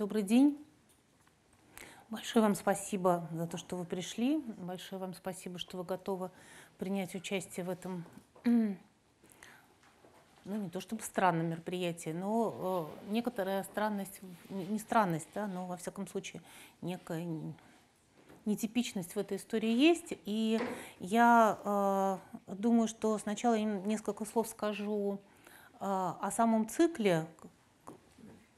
Добрый день. Большое вам спасибо за то, что вы пришли. Большое вам спасибо, что вы готовы принять участие в этом, ну не то чтобы странном мероприятии, но э, некоторая странность, не странность, да, но во всяком случае некая нетипичность в этой истории есть. И я э, думаю, что сначала я несколько слов скажу э, о самом цикле,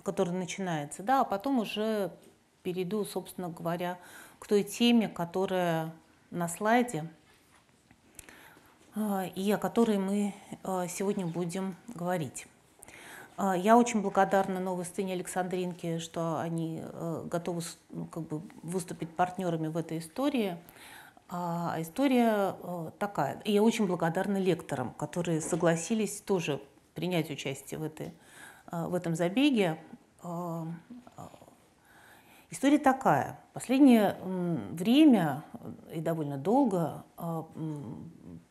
который начинается, да, а потом уже перейду, собственно говоря, к той теме, которая на слайде а, и о которой мы а, сегодня будем говорить. А, я очень благодарна новой сцене Александринке, что они готовы ну, как бы выступить партнерами в этой истории. А история такая. И я очень благодарна лекторам, которые согласились тоже принять участие в, этой, в этом забеге. Э, э, история такая. Последнее время э, и довольно долго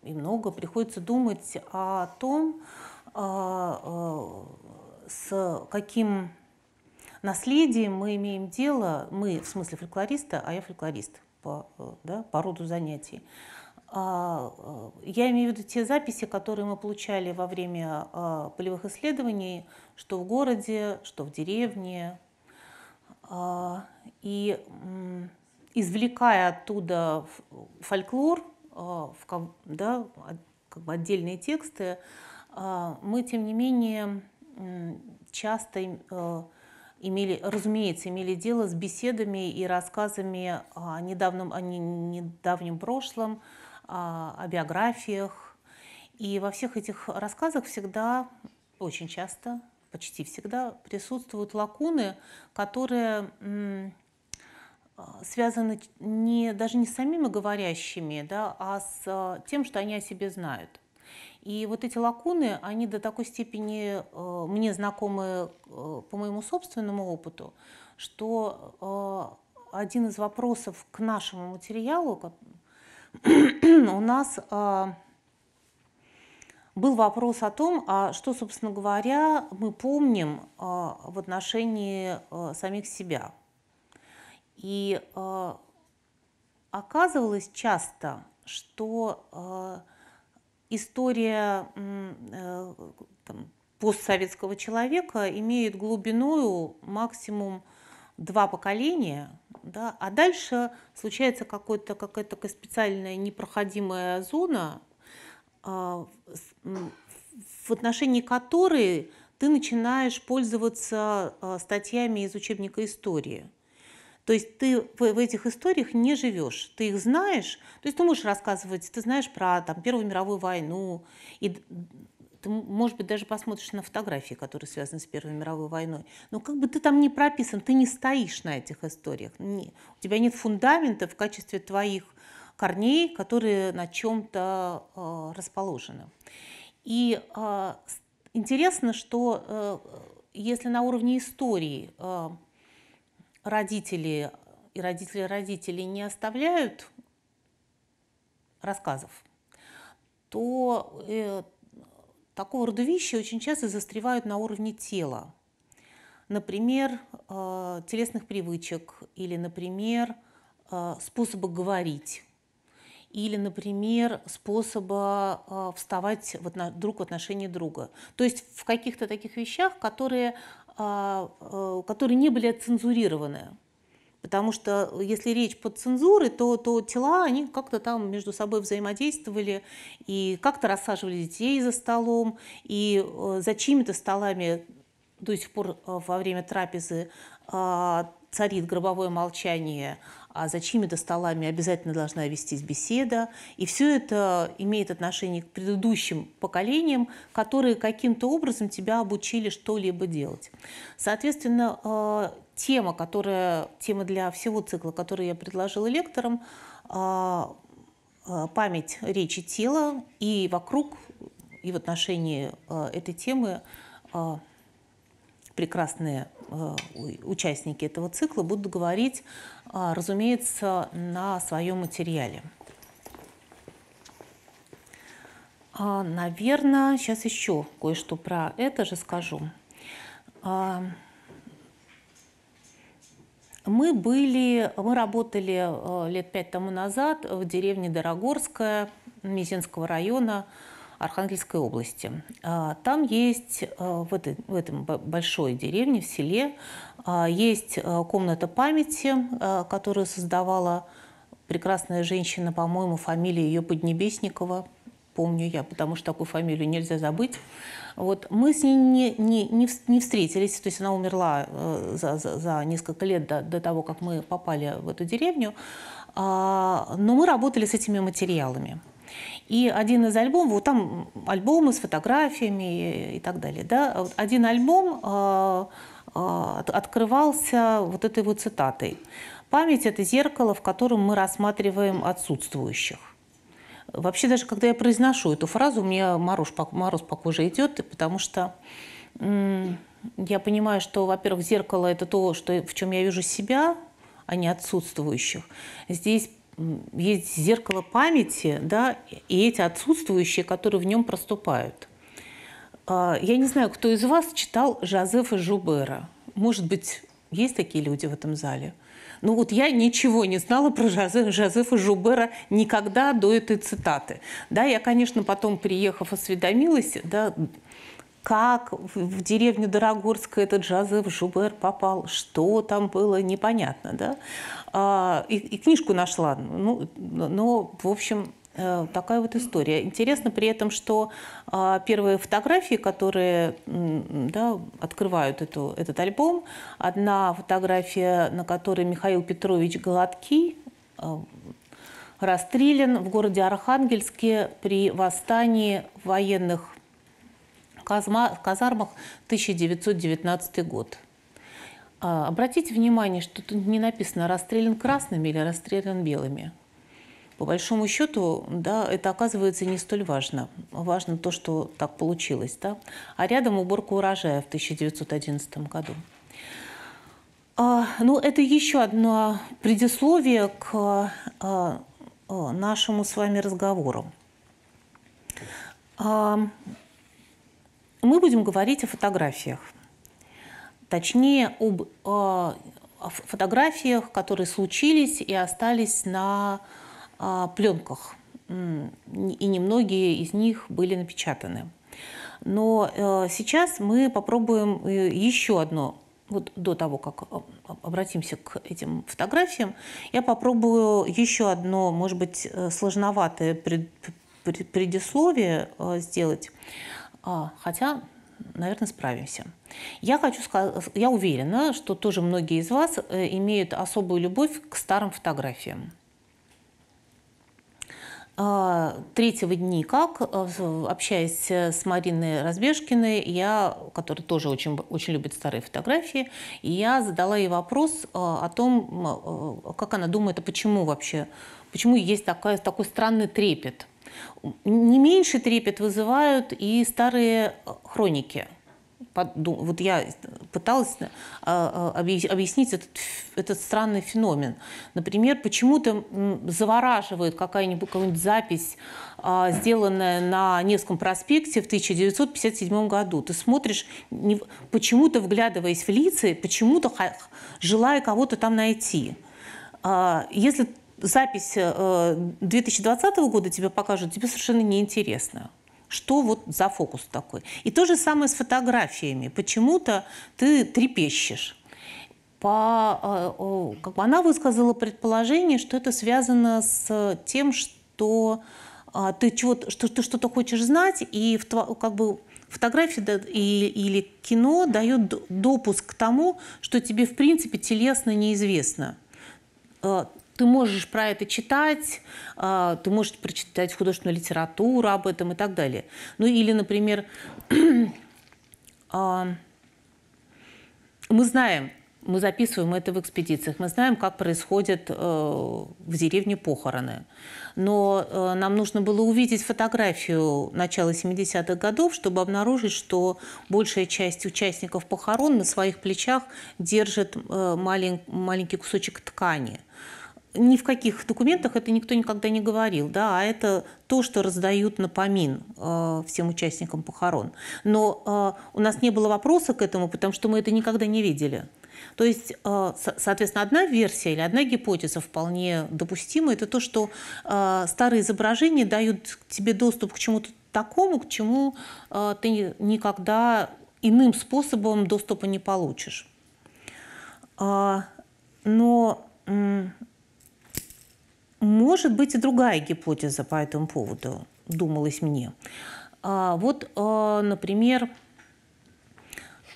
и много приходится думать о том, с каким наследием мы имеем дело, мы в смысле фольклориста, а я фольклорист по, да, по роду занятий, а, а, я имею в виду те записи, которые мы получали во время а, полевых исследований, что в городе, что в деревне. И извлекая оттуда фольклор, да, как бы отдельные тексты, мы, тем не менее, часто имели, разумеется, имели дело с беседами и рассказами о недавнем, о недавнем прошлом, а, о биографиях. И во всех этих рассказах всегда, очень часто, почти всегда присутствуют лакуны, которые а, связаны не, даже не с самими говорящими, да, а с а, тем, что они о себе знают. И вот эти лакуны, они до такой степени э, мне знакомы э, по моему собственному опыту, что э, один из вопросов к нашему материалу, у нас а, был вопрос о том, а что, собственно говоря, мы помним а, в отношении а, самих себя. И оказывалось часто, что история э, там, постсоветского человека имеет глубиною максимум два поколения, да, а дальше случается какое то какая такая специальная непроходимая зона, а, в отношении которой ты начинаешь пользоваться а, статьями из учебника истории. То есть ты в, этих историях не живешь, ты их знаешь, то есть ты можешь рассказывать, ты знаешь про там, Первую мировую войну, и ты, может быть, даже посмотришь на фотографии, которые связаны с Первой мировой войной, но ну, как бы ты там не прописан, ты не стоишь на этих историях, не, у тебя нет фундамента в качестве твоих корней, которые на чем-то э, а, расположены. И э, интересно, что э, если на уровне истории э, родители и родители родителей не оставляют рассказов, то э, Такого рода вещи очень часто застревают на уровне тела. Например, э, телесных привычек или, например, э, способа говорить или, например, способа э, вставать друг в отношении друга. То есть в каких-то таких вещах, которые, которые не были цензурированы. Потому что э, если речь под цензурой, то, то тела, они как-то там между собой взаимодействовали и как-то рассаживали детей за столом, и э, за чьими-то столами до сих пор э, во время трапезы а, царит гробовое молчание – а за чьими-то столами обязательно должна вестись беседа. И все это имеет отношение к предыдущим поколениям, которые каким-то образом тебя обучили что-либо делать. Соответственно, э, тема, которая, тема для всего цикла, который я предложила лекторам, э, э, память речи тела и вокруг, и в отношении этой темы прекрасные участники этого цикла будут говорить а, разумеется, на своем материале. А, Наверное, сейчас еще кое-что про это же скажу. А, мы были, мы работали лет пять тому назад в деревне Дорогорская Мизинского района Архангельской области. Там есть в, этой, в этом большой деревне, в селе, а, есть э, комната памяти, э, которую создавала прекрасная женщина, по-моему, фамилия ее Поднебесникова. Помню я, потому что такую фамилию нельзя забыть. Вот. Мы с ней не, не, не, не встретились, то есть она умерла э, за, за, за несколько лет до, до того, как мы попали в эту деревню. А, но мы работали с этими материалами. И один из альбомов, вот там альбомы с фотографиями и, и так далее. Да? Один альбом а, открывался вот этой вот цитатой. Память – это зеркало, в котором мы рассматриваем отсутствующих. Вообще даже когда я произношу эту фразу, мне мороз по, мороз по коже идет, потому что я понимаю, что, во-первых, зеркало – это то, что, в чем я вижу себя, а не отсутствующих. Здесь есть зеркало памяти, да, и эти отсутствующие, которые в нем проступают. А, я не знаю, кто из вас читал Жозефа Жубера. Может быть, есть такие люди в этом зале? Ну вот я ничего не знала про Жозефа, Жубера никогда до этой цитаты. Да, я, конечно, потом, приехав, осведомилась, да, как в деревню Дорогорская этот Жозеф Жубер попал, что там было, непонятно, да. А, и, и книжку нашла, ну, но, в общем, Э, такая вот история. Интересно при этом, что а, первые фотографии, которые да, открывают эту, этот альбом, одна фотография, на которой Михаил Петрович Голодкий э, расстрелян в городе Архангельске при восстании военных казма, казармах 1919 год. А, обратите внимание, что тут не написано «расстрелян красными» или «расстрелян белыми» по большому счету, да, это оказывается не столь важно. Важно то, что так получилось. Да? А рядом уборка урожая в 1911 году. А, ну, это еще одно предисловие к а, а, а, нашему с вами разговору. А, мы будем говорить о фотографиях. Точнее, об а, о фотографиях, которые случились и остались на пленках, и немногие из них были напечатаны. Но э, сейчас мы попробуем э, еще одно вот до того, как э, обратимся к этим фотографиям, я попробую еще одно, может быть, сложноватое предисловие сделать, а, хотя, наверное, справимся. Я хочу сказать, я уверена, что тоже многие из вас имеют особую любовь к старым фотографиям. А, третьего дня, как э, общаясь э, с Мариной Разбежкиной, я, которая тоже очень, очень любит старые фотографии, я задала ей вопрос э, о том, как она думает, а почему вообще, почему есть такая, такой странный трепет. Не меньше трепет вызывают и старые хроники – подум... вот я пыталась э, э, объяснить этот, этот странный феномен. Например, почему-то завораживает какая-нибудь какая запись, а, сделанная на Невском проспекте в 1957 году. Ты смотришь, почему-то вглядываясь в лица, почему-то желая кого-то там найти. А, если запись 2020 э, года тебе покажут, тебе совершенно неинтересно что вот за фокус такой. И то же самое с фотографиями. Почему-то ты трепещешь по, э, как бы она высказала предположение, что это связано с тем, что а, ты чего, что ты что-то хочешь знать, и в, как бы фотография или кино дает допуск к тому, что тебе в принципе телесно неизвестно. Э, ты можешь про это читать, а, ты можешь прочитать художественную литературу об этом и так далее. Ну или, например, а, мы знаем, мы записываем это в экспедициях, мы знаем, как происходят э, в деревне похороны. Но э, нам нужно было увидеть фотографию начала 70-х годов, чтобы обнаружить, что большая часть участников похорон на своих плечах держит э, маленький кусочек ткани – ни в каких документах это никто никогда не говорил, да, а это то, что раздают напомин э, всем участникам похорон. Но э, у нас не было вопроса к этому, потому что мы это никогда не видели. То есть, э, соответственно, одна версия или одна гипотеза вполне допустима, это то, что э, старые изображения дают тебе доступ к чему-то такому, к чему э, ты никогда иным способом доступа не получишь. Э, но может быть и другая гипотеза по этому поводу, думалось мне. А, вот, а, например,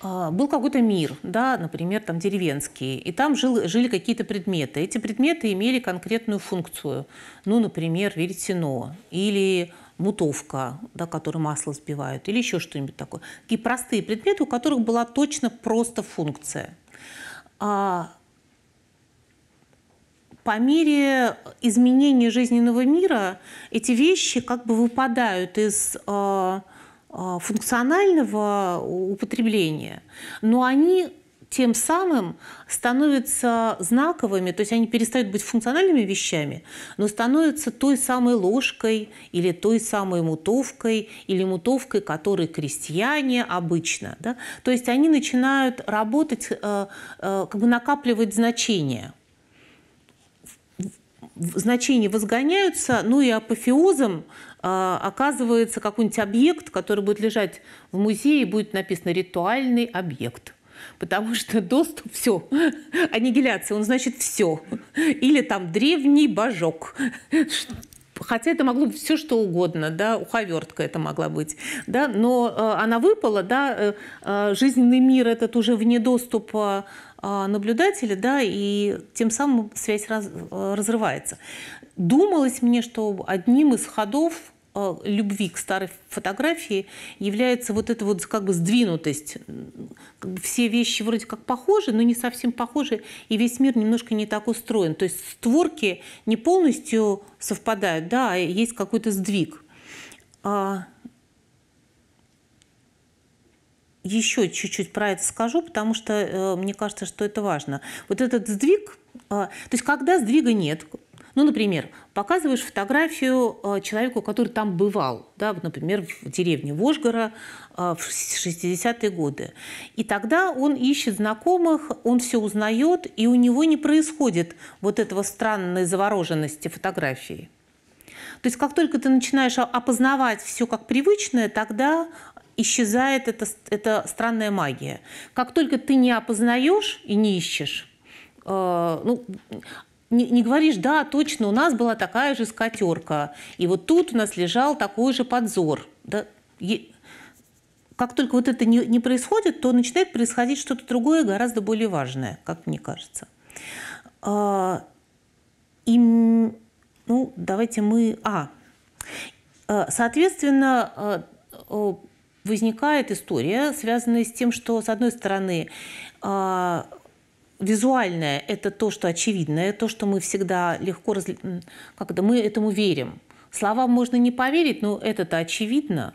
а, был какой-то мир, да, например, там деревенский, и там жил, жили какие-то предметы. Эти предметы имели конкретную функцию. Ну, например, веретено или мутовка, да, которой масло сбивают, или еще что-нибудь такое. Такие простые предметы, у которых была точно просто функция по мере изменения жизненного мира эти вещи как бы выпадают из э, э, функционального употребления, но они тем самым становятся знаковыми, то есть они перестают быть функциональными вещами, но становятся той самой ложкой или той самой мутовкой или мутовкой, которой крестьяне обычно. Да? То есть они начинают работать, э, как бы накапливать значения значения возгоняются, ну и апофеозом а, оказывается какой-нибудь объект, который будет лежать в музее, и будет написано «ритуальный объект». Потому что доступ – все. Аннигиляция, он значит все. Или там древний божок. Хотя это могло быть все что угодно, да, уховертка это могла быть, да, но э, она выпала, да, э, э жизненный мир этот уже вне доступа а, наблюдатели, да, и тем самым связь раз, э, разрывается. Думалось мне, что одним из ходов э, любви к старой фотографии является вот эта вот как бы сдвинутость. Все вещи вроде как похожи, но не совсем похожи, и весь мир немножко не так устроен. То есть створки не полностью совпадают, да, а есть какой-то сдвиг. А, еще чуть-чуть про это скажу, потому что э, мне кажется, что это важно. Вот этот сдвиг, э, то есть когда сдвига нет, ну, например, показываешь фотографию э, человеку, который там бывал, да, вот, например, в деревне Вожгора э, в 60-е годы. И тогда он ищет знакомых, он все узнает, и у него не происходит вот этого странной завороженности фотографии. То есть как только ты начинаешь опознавать все как привычное, тогда исчезает эта, эта странная магия. Как только ты не опознаешь и не ищешь, э, ну, не, не говоришь, да, точно, у нас была такая же скатерка, и вот тут у нас лежал такой же подзор. Да, е... Как только вот это не, не происходит, то начинает происходить что-то другое, гораздо более важное, как мне кажется. А, и, ну, давайте мы... А, э, соответственно, э, э, возникает история, связанная с тем, что, с одной стороны, а, визуальное – это то, что очевидное, то, что мы всегда легко, раз... как это, мы этому верим. Словам можно не поверить, но это-то очевидно.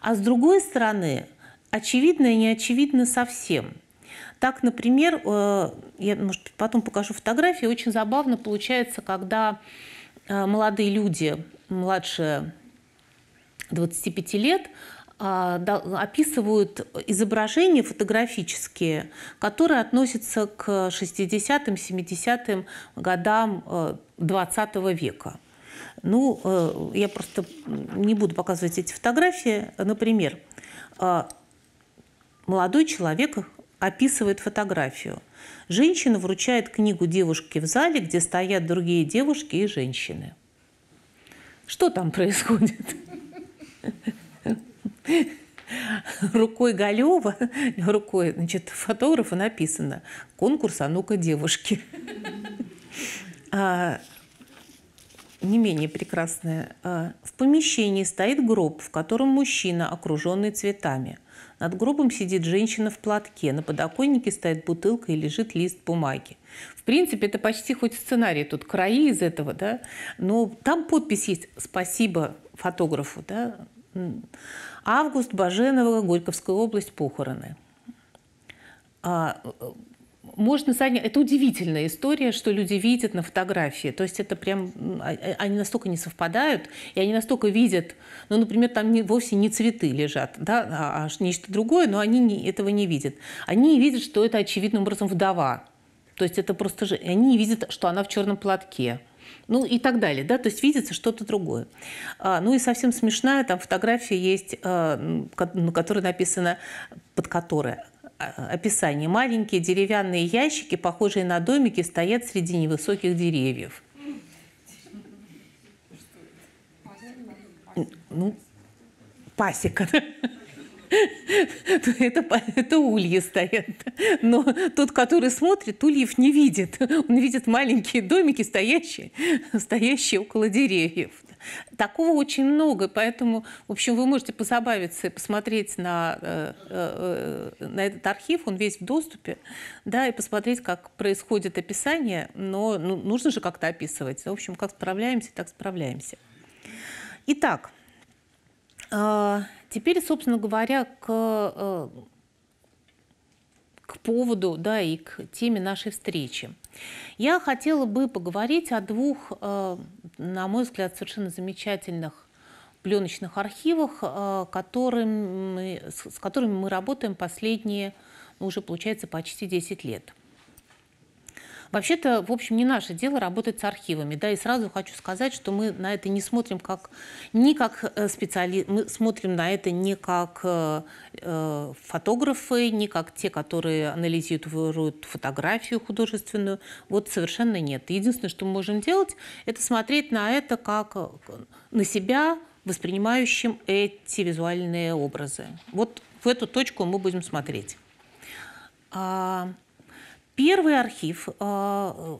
А с другой стороны, очевидное не очевидно совсем. Так, например, э, я, может, потом покажу фотографии, очень забавно получается, когда э, молодые люди, младше 25 лет, а, описывают изображения фотографические, которые относятся к 60-м, 70-м годам XX э, века. Ну, э, я просто не буду показывать эти фотографии. Например, э, молодой человек описывает фотографию. Женщина вручает книгу девушке в зале, где стоят другие девушки и женщины. Что там происходит? рукой Галева, рукой значит, фотографа написано «Конкурс «А ну-ка, девушки». а, не менее прекрасное. А, в помещении стоит гроб, в котором мужчина, окруженный цветами. Над гробом сидит женщина в платке, на подоконнике стоит бутылка и лежит лист бумаги. В принципе, это почти хоть сценарий, тут краи из этого, да, но там подпись есть «Спасибо фотографу», да, Август Баженова, Горьковская область, похороны. А, можно занять... Это удивительная история, что люди видят на фотографии. То есть это прям... А, а, они настолько не совпадают, и они настолько видят... Ну, например, там не, вовсе не цветы лежат, да, а, а нечто другое, но они не, этого не видят. Они видят, что это очевидным образом вдова. То есть это просто... же. Они видят, что она в черном платке ну и так далее, да, то есть видится что-то другое. А, ну и совсем смешная там фотография есть, а, на которой написано под которой а, описание. Маленькие деревянные ящики, похожие на домики, стоят среди невысоких деревьев. Ну, пасека. это, это ульи стоят. Но тот, который смотрит, ульев не видит. Он видит маленькие домики, стоящие, стоящие около деревьев. Такого очень много, поэтому, в общем, вы можете позабавиться и посмотреть на, э, э, э, на этот архив, он весь в доступе, да, и посмотреть, как происходит описание, но ну, нужно же как-то описывать. В общем, как справляемся, так справляемся. Итак, а, теперь, собственно говоря, к, э, к поводу да, и к теме нашей встречи. Я хотела бы поговорить о двух, э, на мой взгляд, совершенно замечательных пленочных архивах, э, которым, с которыми мы работаем последние, ну, уже получается, почти 10 лет – Вообще-то, в общем, не наше дело работать с архивами. Да, и сразу хочу сказать, что мы на это не смотрим как, не как э, специалист, мы смотрим на это не как э, э, фотографы, не как те, которые анализируют фотографию художественную. Вот совершенно нет. Единственное, что мы можем делать, это смотреть на это как э, на себя, воспринимающим эти визуальные образы. Вот в эту точку мы будем смотреть. А, Первый архив э,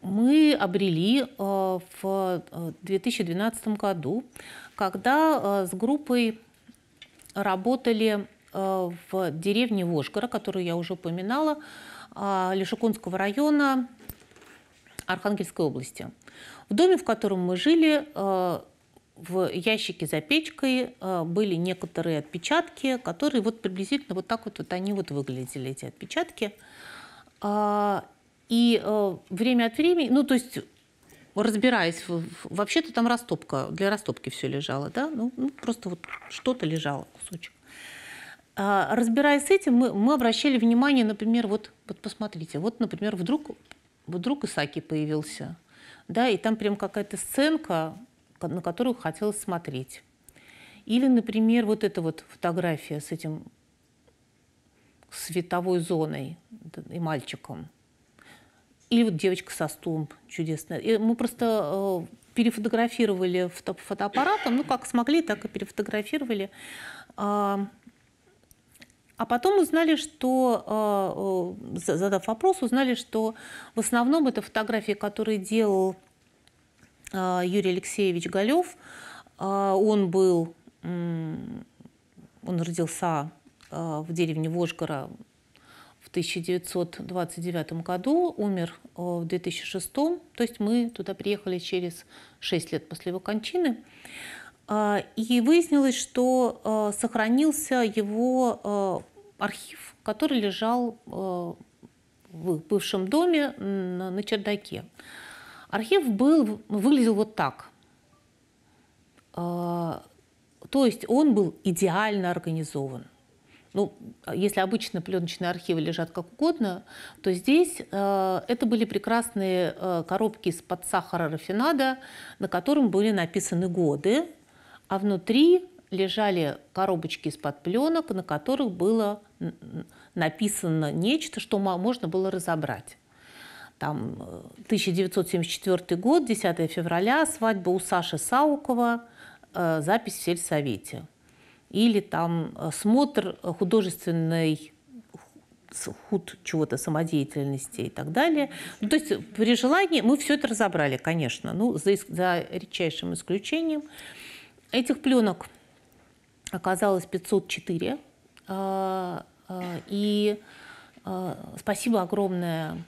мы обрели э, в 2012 э, году, когда с группой работали в деревне Вожгора, которую я уже упоминала, Лешекунского района Архангельской области. В доме, в котором мы жили, в ящике за печкой были некоторые отпечатки, которые вот приблизительно вот так вот, вот они вот выглядели, эти отпечатки. А, и э, время от времени, ну то есть разбираясь, вообще-то там растопка, для растопки все лежало, да, ну, ну просто вот что-то лежало, кусочек. А, разбираясь с этим, мы, мы обращали внимание, например, вот, вот посмотрите, вот, например, вдруг, вдруг Исаки появился, да, и там прям какая-то сценка, на которую хотелось смотреть. Или, например, вот эта вот фотография с этим световой зоной и мальчиком. Или вот девочка со стулом чудесная. И мы просто э, перефотографировали фото фотоаппаратом, ну как смогли, так и перефотографировали. А, а потом узнали, что, э, э задав вопрос, узнали, что в основном это фотографии, которые делал э, Юрий Алексеевич Галев. Э, он был, он родился Э, в деревне Вожгора в 1929 году, умер э, в 2006, то есть мы туда приехали через 6 лет после его кончины. А, и выяснилось, что э, сохранился его архив, который лежал в бывшем доме на чердаке. Архив был, выглядел вот так. А, то есть он был идеально организован ну, а если обычно пленочные архивы лежат как угодно, то здесь э, это были прекрасные э, коробки из-под сахара рафинада, на котором были написаны годы, а внутри лежали коробочки из-под пленок, на которых было написано нечто, что можно было разобрать. Там 1974 э, год, 10 февраля, свадьба у Саши Саукова, э, запись в сельсовете или там э, смотр э, художественной худ чего-то самодеятельности и так далее. Ну, то есть э, при желании мы все это разобрали, конечно, ну, за, за редчайшим исключением. Этих пленок оказалось 504. И спасибо огромное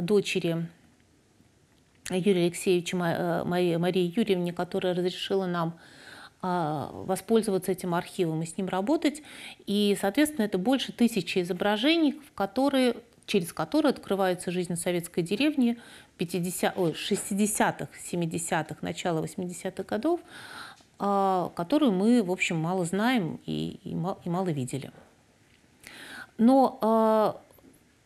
дочери Юрия Алексеевича Марии, Марии Юрьевне, которая разрешила нам а, воспользоваться этим архивом и с ним работать. И, соответственно, это больше тысячи изображений, в которые, через которые открывается жизнь советской деревни 50, ой, 60-х, 70-х, начала 80-х годов, а, которую мы, в общем, мало знаем и, и, мало, и мало видели. Но а,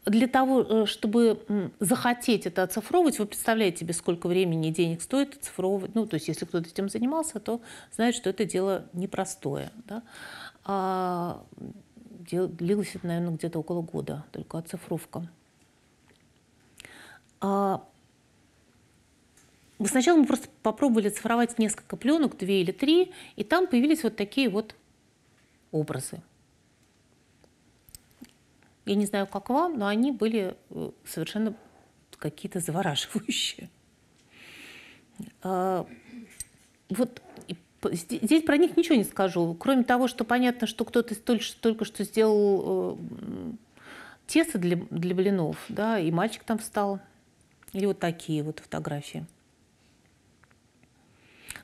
для того, э, чтобы захотеть это оцифровывать, вы представляете себе, сколько времени и денег стоит оцифровывать. Ну, то есть, если кто-то этим занимался, то знает, что это дело непростое. Да? А, длилось это, наверное, где-то около года, только оцифровка. А, сначала мы просто попробовали цифровать несколько пленок, две или три, и там появились вот такие вот образы. Я не знаю, как вам, но они были э, совершенно какие-то завораживающие. А, вот здесь про них ничего не скажу, кроме того, что понятно, что кто-то только, только что сделал э, тесто для, для блинов, да, и мальчик там встал. Или вот такие вот фотографии.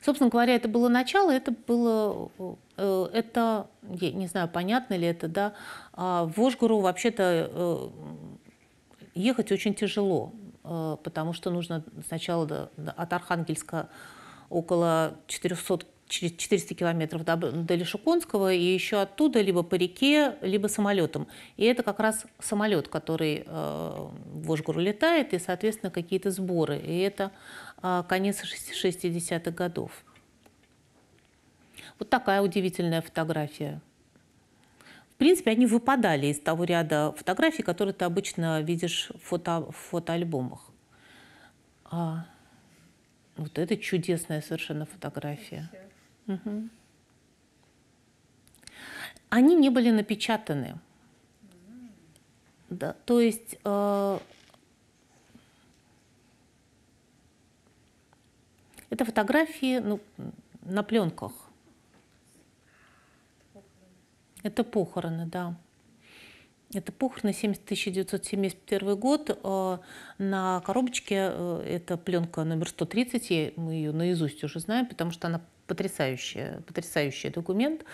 Собственно говоря, это было начало, это было, э, это, я не знаю, понятно ли это, да, а в Вожгуру вообще-то э, ехать очень тяжело, э, потому что нужно сначала от Архангельска около 400 через 400 километров до, до Лешуконского, и еще оттуда либо по реке, либо самолетом. И это как раз самолет, который э, в Ожгору летает, и, соответственно, какие-то сборы. И это э, конец 60-х годов. Вот такая удивительная фотография. В принципе, они выпадали из того ряда фотографий, которые ты обычно видишь в, фото, в фотоальбомах. А, вот это чудесная совершенно фотография. Угу. Они не были напечатаны. Да, то есть э, это фотографии ну, на пленках. Это похороны, да. Это похороны 70, 1971 год. Э, на коробочке э, это пленка номер 130, мы ее наизусть уже знаем, потому что она потрясающий, потрясающий документ.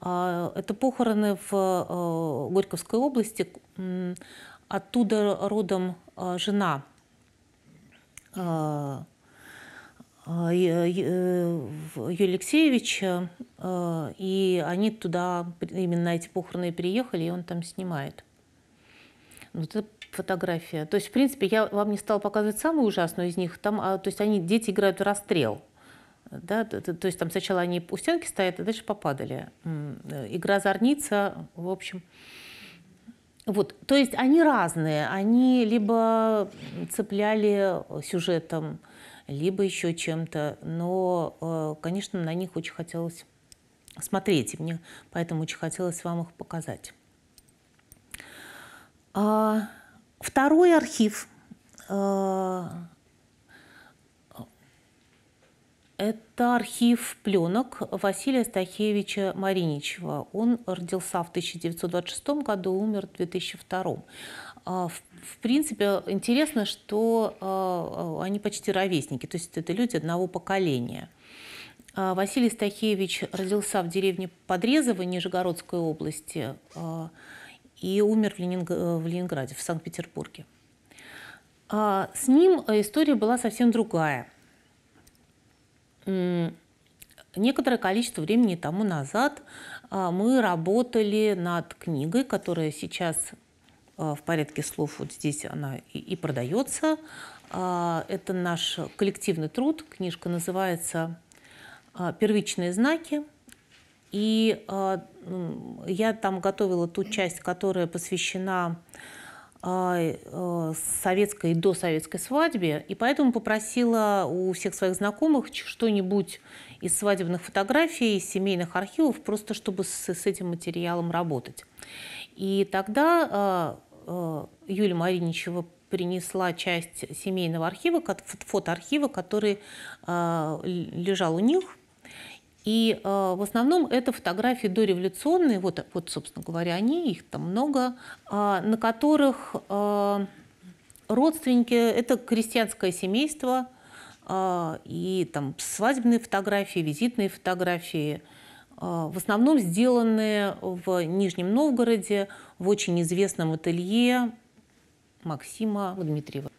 А, это похороны в э, Горьковской области. Оттуда родом э, жена э, Юрия Алексеевич и они туда, именно на эти похороны, приехали, и он там снимает. Вот это фотография. То есть, в принципе, я вам не стала показывать самую ужасную из них. Там, а, то есть они, дети играют в расстрел. Да, то, есть там сначала они у стенки стоят, а дальше попадали. Э, игра зорница, в общем. Вот, то есть они разные. Они либо цепляли сюжетом, либо еще чем-то. Но, э, конечно, на них очень хотелось смотреть, и мне поэтому очень хотелось вам их показать. А, второй архив э, это архив пленок Василия Стахевича Мариничева. Он родился в 1926 году, умер в 2002. А, в принципе, интересно, что а, а, они почти ровесники, то есть это люди одного поколения. Василий Стахевич родился в деревне Подрезово Нижегородской области и умер в, Ленинг... в Ленинграде, в Санкт-Петербурге. С ним история была совсем другая – некоторое количество времени тому назад а, мы работали над книгой, которая сейчас а, в порядке слов вот здесь она и, продается. А, это наш коллективный труд. Книжка называется «Первичные знаки». И я там готовила ту часть, которая посвящена а, э, советской и досоветской свадьбе, и поэтому попросила у всех своих знакомых что-нибудь из свадебных фотографий, из семейных архивов, просто чтобы с, с этим материалом работать. И тогда а, а, Юлия Мариничева принесла часть семейного архива, фотоархива, который лежал у них, и э, в основном это фотографии дореволюционные, вот, вот, собственно говоря, они, их там много, э, на которых э, родственники, это крестьянское семейство, э, и там свадебные фотографии, визитные фотографии, э, в основном сделанные в Нижнем Новгороде, в очень известном ателье Максима Дмитриева.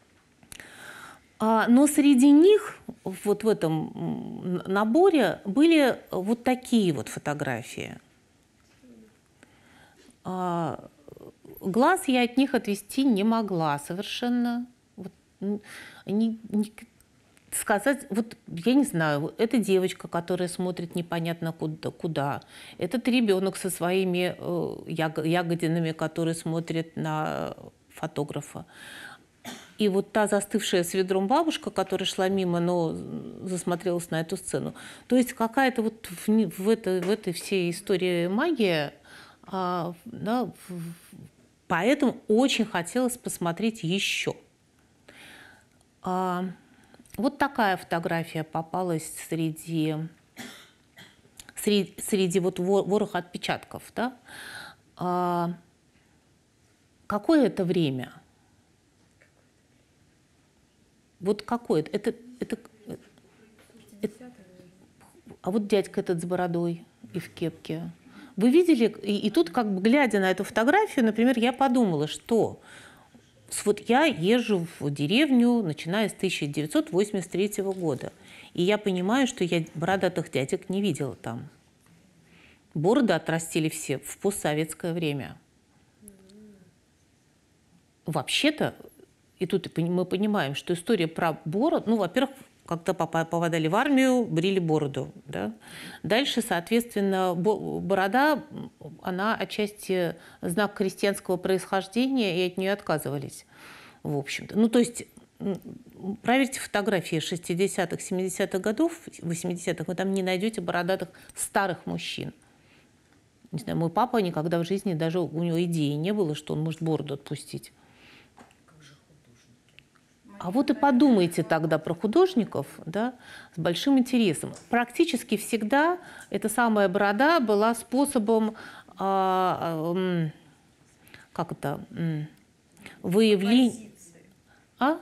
А, но среди них, вот в этом наборе, были вот такие вот фотографии. А, глаз я от них отвести не могла совершенно. Вот, не, не, сказать, вот я не знаю, это девочка, которая смотрит непонятно куда, куда. этот ребенок со своими э, ягодинами, который смотрит на фотографа. И вот та застывшая с ведром бабушка, которая шла мимо, но засмотрелась на эту сцену. То есть какая-то вот в, в, это, в этой всей истории магия, а, да, поэтому очень хотелось посмотреть еще. А, вот такая фотография попалась среди, среди, среди вот вороха отпечатков. Да? А, какое это время? Вот какой это? это, э, это а вот дядька этот с бородой и в кепке. Вы видели, и, и тут, как бы глядя на эту фотографию, например, я подумала, что вот я езжу в деревню, начиная с 1983 года, и я понимаю, что я бородатых дядек не видела там. Бороды отрастили все в постсоветское время. Вообще-то и тут мы понимаем, что история про бороду, ну, во-первых, как-то когда попадали в армию, брили бороду. Да? Дальше, соответственно, борода, она отчасти знак крестьянского происхождения, и от нее отказывались, в общем-то. Ну, то есть проверьте фотографии 60-х, 70-х годов, 80-х, вы там не найдете бородатых старых мужчин. Не знаю, мой папа никогда в жизни, даже у него идеи не было, что он может бороду отпустить. А вот и подумайте тогда про художников да, с большим интересом. Практически всегда эта самая борода была способом а, а как это, выявления... А?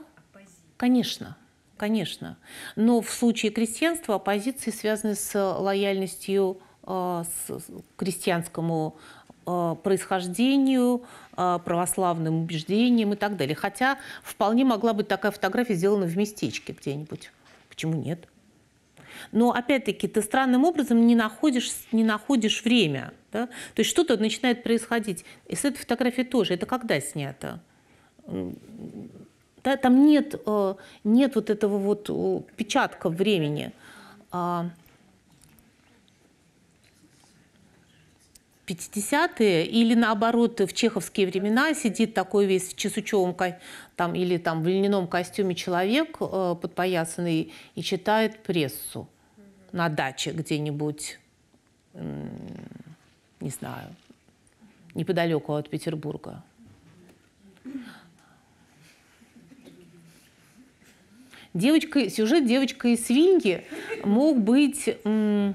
Конечно, конечно. Но в случае крестьянства оппозиции связаны с лояльностью а, с крестьянскому а, происхождению, а, православным убеждениям и так далее. Хотя вполне могла быть такая фотография сделана в местечке где-нибудь. Почему нет? Но опять-таки ты странным образом не находишь, не находишь время. Да? То есть что-то начинает происходить. И с этой фотографией тоже. Это когда снято? Да, там нет, э, нет вот этого вот э, печатка времени. А, 50-е, или наоборот, в чеховские времена сидит такой весь в чесучевом там, или там, в льняном костюме человек э, подпоясанный и читает прессу на даче где-нибудь, э, не знаю, неподалеку от Петербурга. Девочка, сюжет девочка из свиньи мог быть... Э,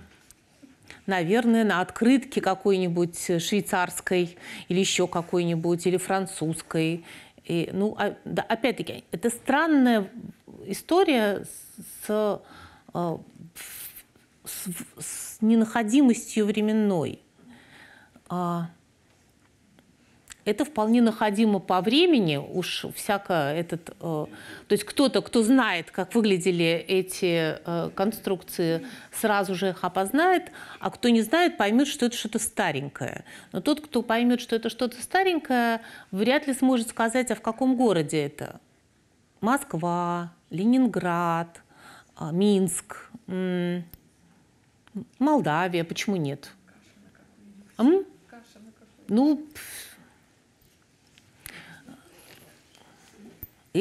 наверное, на открытке какой-нибудь э, швейцарской или еще какой-нибудь, или французской. И, ну, а, да, опять-таки, это странная история с, э, с, с ненаходимостью временной. А, это вполне находимо по времени, уж всяко этот... Э, то есть кто-то, кто знает, как выглядели эти э, конструкции, сразу же их опознает, а кто не знает, поймет, что это что-то старенькое. Но тот, кто поймет, что это что-то старенькое, вряд ли сможет сказать, а в каком городе это. Москва, Ленинград, а, Минск, Молдавия, почему нет? Каша на какую? Ну,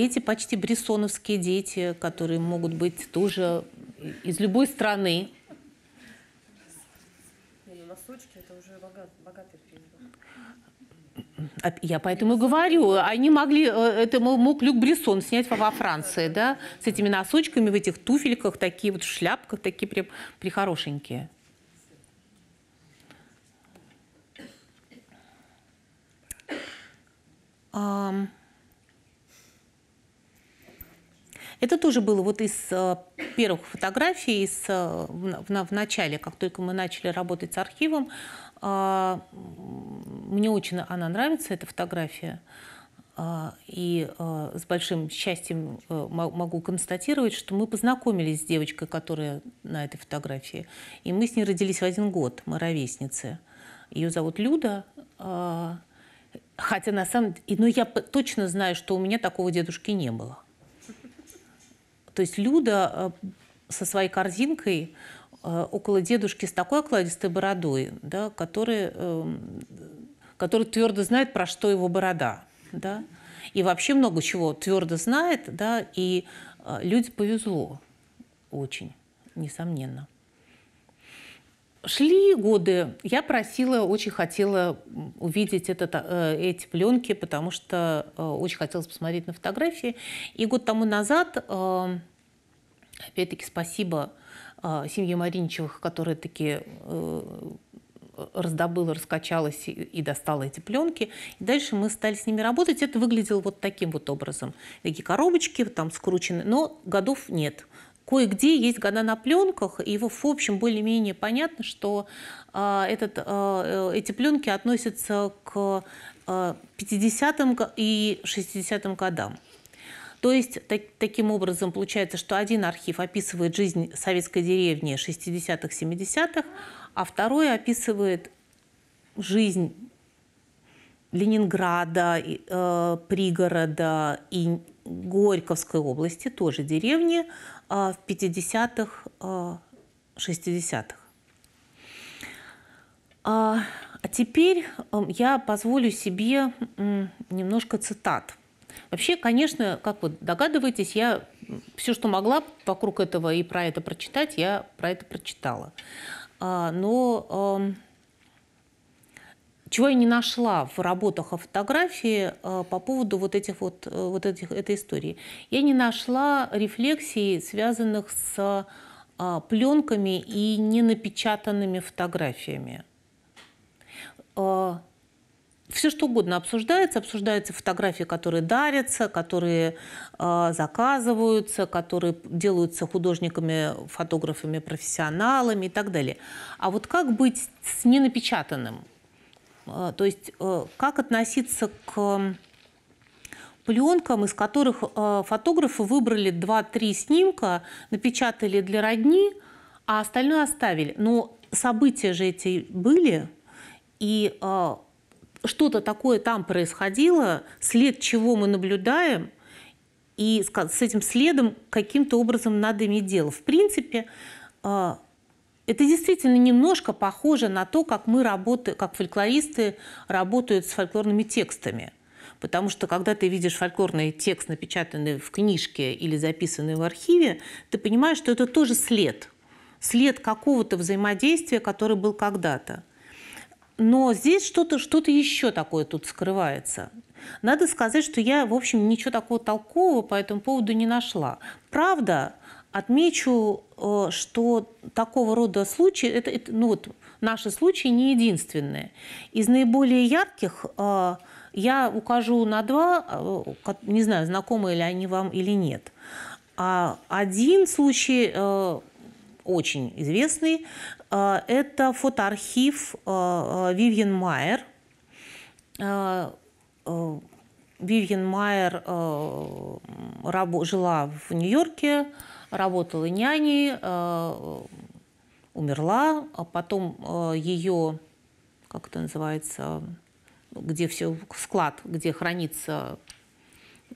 эти почти брессоновские дети, которые могут быть тоже из любой страны. Ну, а, я поэтому и говорю, они могли, э, это мог Люк Брессон снять во Франции, да, с этими носочками в этих туфельках, такие вот шляпках, такие прям прихорошенькие. Um... Это тоже было вот из э, первых фотографий, из, э, в, в, в начале, как только мы начали работать с архивом. А, мне очень она нравится, эта фотография. А, и э, с большим счастьем могу констатировать, что мы познакомились с девочкой, которая на этой фотографии. И мы с ней родились в один год, мы ровесницы. Ее зовут Люда. А, хотя на самом деле, но я точно знаю, что у меня такого дедушки не было. То есть Люда э, со своей корзинкой э, около дедушки с такой окладистой бородой, да, который, эм, который твердо знает, про что его борода. Да? И вообще много чего твердо знает, да, и э, людям повезло очень, несомненно. Шли годы. Я просила, очень хотела увидеть этот, а, э, эти пленки, потому что э, очень хотелось посмотреть на фотографии. И год тому назад, эм, опять-таки, спасибо а, семье Маринчевых, которая таки э, раздобыла, раскачалась и достала эти пленки. И дальше мы стали с ними работать. Это выглядело вот таким вот образом. Такие коробочки там скручены, но годов нет кое-где есть года на пленках, и в общем, более-менее понятно, что э, этот, а, э, эти пленки относятся к э, а, 50-м и 60-м годам. То есть так, таким образом получается, что один архив описывает жизнь советской деревни 60-х, 70-х, а второй описывает жизнь Ленинграда, э, пригорода и Горьковской области, тоже деревни, а, в 50-х, 60-х. А, а, а теперь эм, я позволю себе немножко цитат. Вообще, конечно, как вы догадываетесь, я все, что могла вокруг этого и про это прочитать, я про это прочитала. Но эм, чего я не нашла в работах о фотографии э, по поводу вот этих вот, э, вот этих, этой истории. Я не нашла рефлексий, связанных с э, пленками и не напечатанными фотографиями. Все что угодно обсуждается. Обсуждаются фотографии, которые дарятся, которые э, заказываются, которые делаются художниками, фотографами, профессионалами и так далее. А вот как быть с ненапечатанным? Э, то есть э, как относиться к пленкам, из которых э, фотографы выбрали 2-3 снимка, напечатали для родни, а остальное оставили. Но события же эти были, и что-то такое там происходило, след чего мы наблюдаем, и с этим следом каким-то образом надо иметь дело. В принципе, это действительно немножко похоже на то, как мы работаем, как фольклористы работают с фольклорными текстами. Потому что когда ты видишь фольклорный текст, напечатанный в книжке или записанный в архиве, ты понимаешь, что это тоже след. След какого-то взаимодействия, который был когда-то. Но здесь что-то что, -то, что -то еще такое тут скрывается. Надо сказать, что я, в общем, ничего такого толкового по этому поводу не нашла. Правда, Отмечу, э, что такого рода случаи, это, это, ну вот, наши случаи не единственные. Из наиболее ярких э, я укажу на два, э, не знаю, знакомы ли они вам или нет. А один случай очень известный. Это фотоархив Вивьен Майер. Вивьен Майер жила в Нью-Йорке, работала няней, э, умерла, а потом э, ее, как это называется, где все, склад, где хранится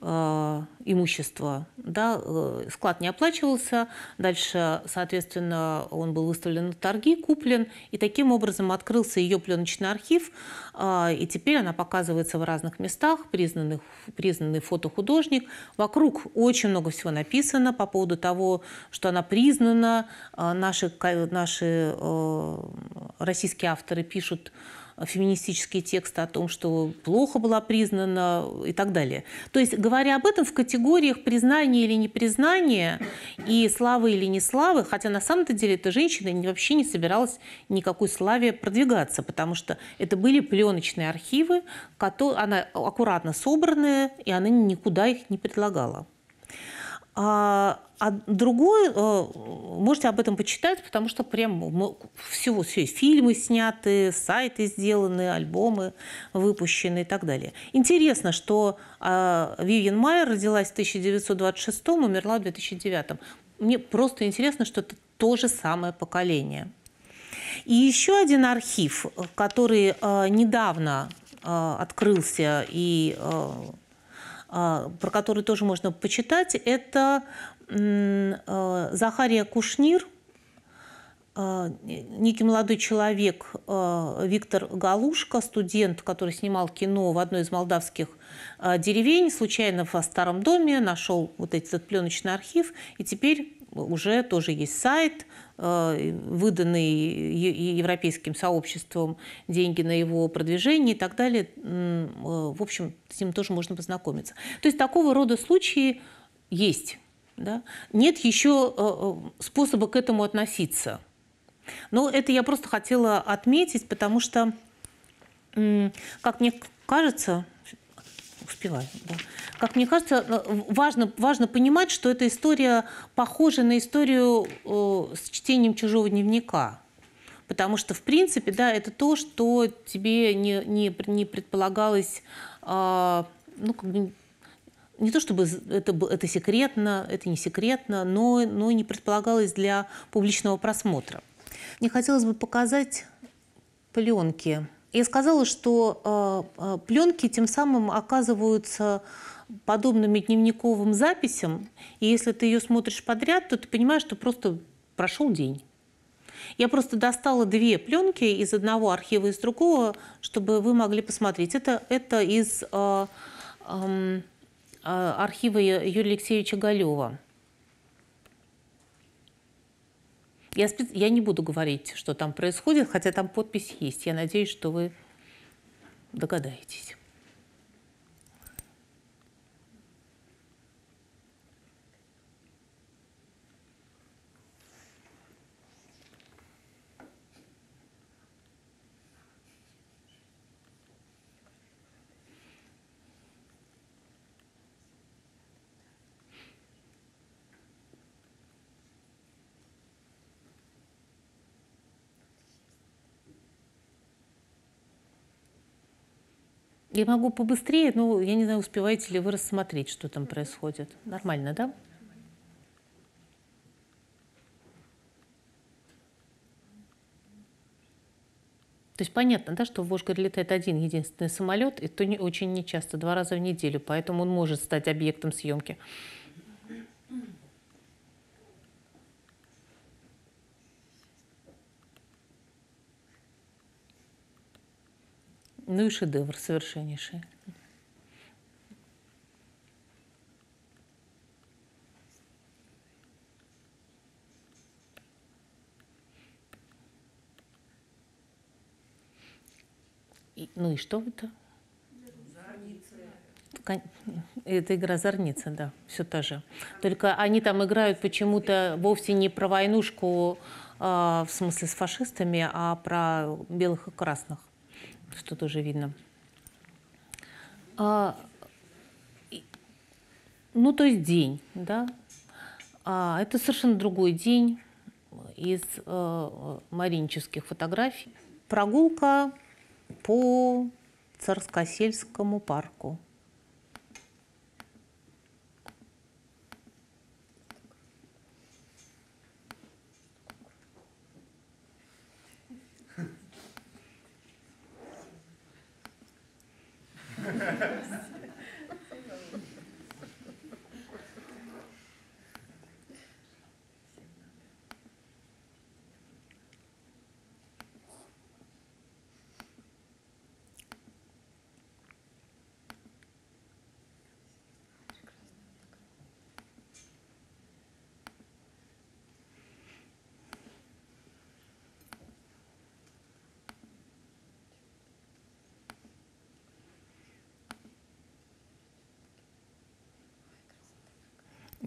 Э, имущество. Да, э, склад не оплачивался, дальше, соответственно, он был выставлен на торги, куплен, и таким образом открылся ее пленочный архив, э, и теперь она показывается в разных местах, признанных, признанный фотохудожник. Вокруг очень много всего написано по поводу того, что она признана. Наши, наши российские авторы пишут феминистические тексты о том, что плохо была признана и так далее. То есть, говоря об этом в категориях признания или непризнания, и славы или не славы, хотя на самом-то деле эта женщина вообще не собиралась никакой славе продвигаться, потому что это были пленочные архивы, которые, она аккуратно собранная, и она никуда их не предлагала. А, а другой, э, можете об этом почитать, потому что прям всего, все, фильмы сняты, сайты сделаны, альбомы выпущены и так далее. Интересно, что а, Вивьен Майер родилась в 1926, умерла в 2009. Мне просто интересно, что это то же самое поколение. И еще один архив, который э, недавно э, открылся и а, про который тоже можно почитать, это э, Захария Кушнир, э, некий молодой человек э, Виктор Галушка, студент, который снимал кино в одной из молдавских деревень, случайно в старом доме нашел вот этот пленочный архив, и теперь уже тоже есть сайт, э, выданный европейским сообществом деньги на его продвижение и так далее. Э, в общем, с ним тоже можно познакомиться. То есть такого рода случаи есть. Да? Нет еще э, способа к этому относиться. Но это я просто хотела отметить, потому что, как мне кажется, успеваю. Да. Как мне кажется, э, важно, важно понимать, что эта история похожа на историю э, с чтением чужого дневника. Потому что, в принципе, да, это то, что тебе не, не, не предполагалось, э, ну, как бы, не то чтобы это, это секретно, это не секретно, но, но не предполагалось для публичного просмотра. Мне хотелось бы показать пленки я сказала, что э, э, пленки тем самым оказываются подобными дневниковым записям, и если ты ее смотришь подряд, то ты понимаешь, что просто прошел день. Я просто достала две пленки из одного архива и из другого, чтобы вы могли посмотреть. Это, это из э, эм, э, архива Юрия Алексеевича Галева. Я, спец... я не буду говорить, что там происходит, хотя там подпись есть. Я надеюсь, что вы догадаетесь. Я могу побыстрее, но я не знаю, успеваете ли вы рассмотреть, что там происходит. Нормально, да? То есть понятно, да, что в Вожгород летает один единственный самолет, и то не, очень нечасто, два раза в неделю, поэтому он может стать объектом съемки. Ну и шедевр совершеннейший. И, ну и что это? Зорница. Это игра Зорница, да, все та же. Только они там играют почему-то вовсе не про войнушку, э, в смысле с фашистами, а про белых и красных что тоже видно. А, ну, то есть день, да. А, это совершенно другой день из э, маринческих фотографий. Прогулка по Царскосельскому парку.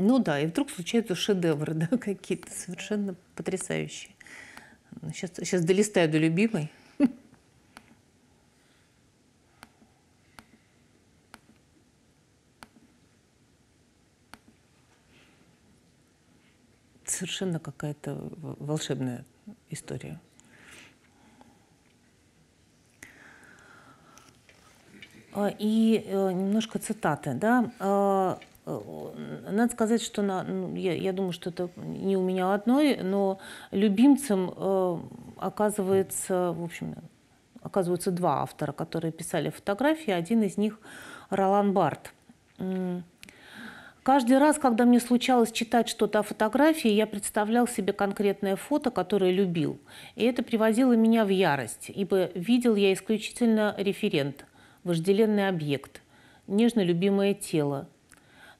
Ну да, и вдруг случаются шедевры, да, какие-то совершенно потрясающие. Сейчас, сейчас долистаю до любимой. Совершенно какая-то волшебная история. А, и э, немножко цитаты. Да? А, надо сказать, что на, ну, я, я думаю, что это не у меня одной, но любимцем э, оказывается, в общем, оказываются два автора, которые писали фотографии. Один из них Ролан Барт. Каждый раз, когда мне случалось читать что-то о фотографии, я представлял себе конкретное фото, которое любил. И это приводило меня в ярость, ибо видел я исключительно референт, вожделенный объект, нежно любимое тело,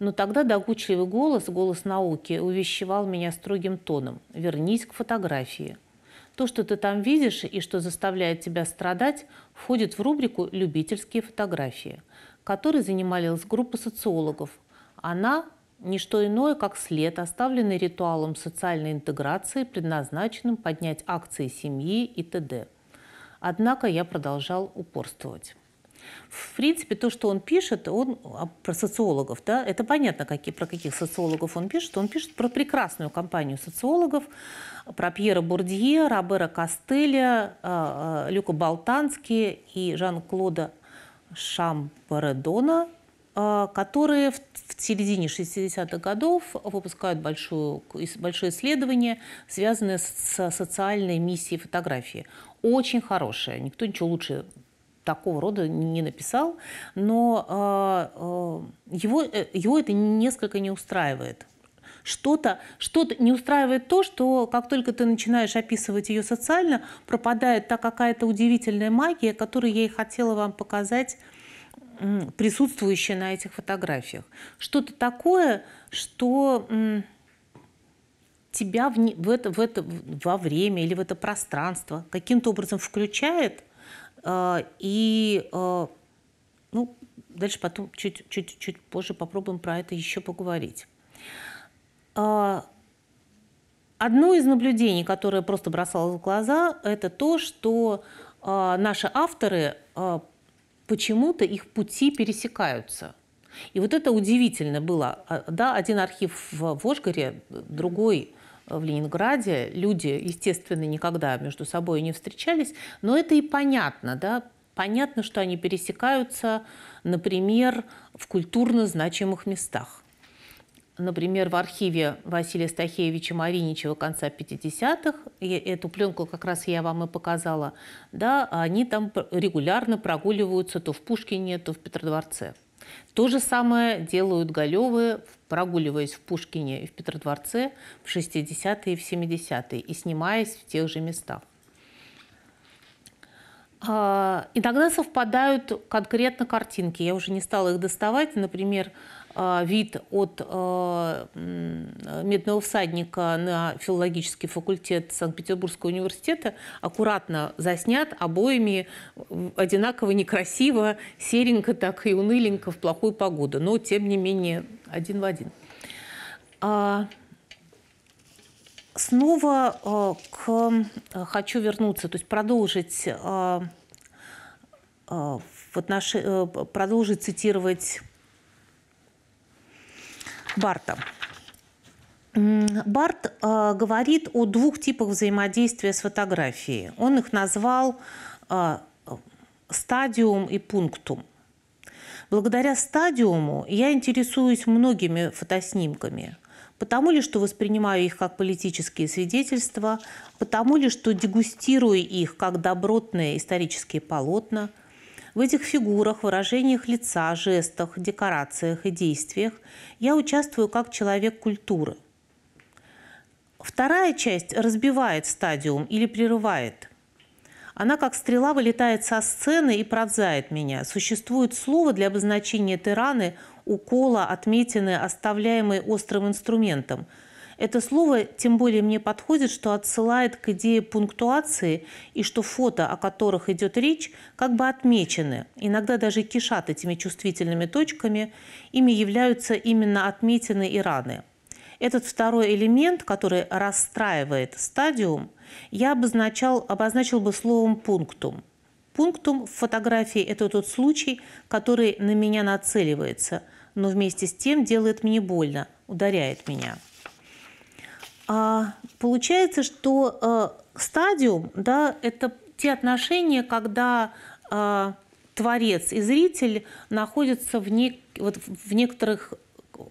но тогда докучливый голос, голос науки, увещевал меня строгим тоном «Вернись к фотографии». То, что ты там видишь и что заставляет тебя страдать, входит в рубрику «Любительские фотографии», которой занималась группа социологов. Она – ничто иное, как след, оставленный ритуалом социальной интеграции, предназначенным поднять акции семьи и т.д. Однако я продолжал упорствовать. В принципе, то, что он пишет, он а, про социологов, да, это понятно, какие, про каких социологов он пишет. Он пишет про прекрасную компанию социологов, про Пьера Бурдье, Робера Костеля, а, а, Люка Болтански и Жан-Клода Шампаредона, которые в, в середине 60-х годов выпускают большую, большое исследование, связанное с социальной миссией фотографии. Очень хорошее, никто ничего лучше такого рода не написал, но а, а, его, э, его это несколько не устраивает. Что-то что, -то, не устраивает то, что как только ты начинаешь описывать ее социально, пропадает та какая-то удивительная магия, которую я и хотела вам показать, присутствующая на этих фотографиях. Что-то такое, что тебя в, в это, в это, во время или в это пространство каким-то образом включает – а, и а, ну, дальше потом чуть, чуть, чуть позже попробуем про это еще поговорить. А, одно из наблюдений, которое просто бросалось в глаза, это то, что наши авторы почему-то их пути пересекаются. И вот это удивительно было. Да, один архив в Вожгоре, другой Э, в Ленинграде. Люди, естественно, никогда между собой не встречались, но это и понятно, да, понятно, что они пересекаются, например, в культурно значимых местах. Например, в архиве Василия Стахеевича Мариничева конца 50-х, эту пленку как раз я вам и показала, да, они там регулярно прогуливаются то в Пушкине, то в Петродворце. То же самое делают Галевы в прогуливаясь в Пушкине и в Петродворце в 60-е и в 70-е и снимаясь в тех же местах. А, иногда совпадают конкретно картинки. Я уже не стала их доставать. Например, а, вид от а, медного всадника на филологический факультет Санкт-Петербургского университета аккуратно заснят обоими одинаково некрасиво, серенько так и уныленько в плохую погоду. Но, тем не менее, один в один. А снова а, к, а, хочу вернуться, то есть продолжить а, в отнош... Э, продолжить цитировать Барта. Барт э, говорит о двух типах взаимодействия с фотографией. Он их назвал э, стадиум и пунктум. Благодаря стадиуму я интересуюсь многими фотоснимками. Потому ли, что воспринимаю их как политические свидетельства, потому ли, что дегустирую их как добротные исторические полотна. В этих фигурах, выражениях лица, жестах, декорациях и действиях я участвую как человек культуры. Вторая часть разбивает стадиум или прерывает – она как стрела вылетает со сцены и пронзает меня. Существует слово для обозначения этой раны, укола, отметины, оставляемой острым инструментом. Это слово тем более мне подходит, что отсылает к идее пунктуации и что фото, о которых идет речь, как бы отмечены, иногда даже кишат этими чувствительными точками, ими являются именно отметины и раны. Этот второй элемент, который расстраивает стадиум – я обозначал, обозначил бы словом «пунктум». Пунктум в фотографии – это тот случай, который на меня нацеливается, но вместе с тем делает мне больно, ударяет меня. А, получается, что э, стадиум да, – это те отношения, когда э, творец и зритель находятся в, не, вот, в некоторых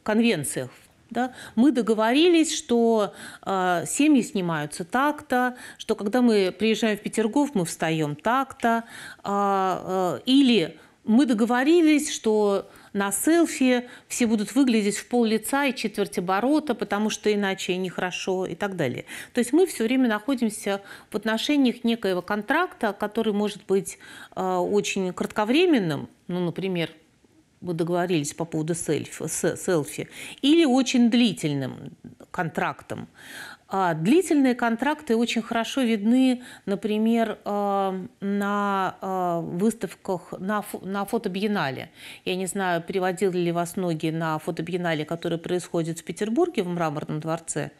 конвенциях, да? Мы договорились, что э, семьи снимаются так-то, что когда мы приезжаем в Петергоф, мы встаем так-то. Э, э, или мы договорились, что на селфи все будут выглядеть в пол лица и четверть оборота, потому что иначе нехорошо и так далее. То есть мы все время находимся в отношениях некоего контракта, который может быть э, очень кратковременным, ну, например, мы договорились по поводу с селфи или очень длительным контрактом. А длительные контракты очень хорошо видны, например, э, на э, выставках на, на фотобиеннале. Я не знаю, приводили ли вас ноги на фотобиеннале, который происходит в Петербурге в Мраморном дворце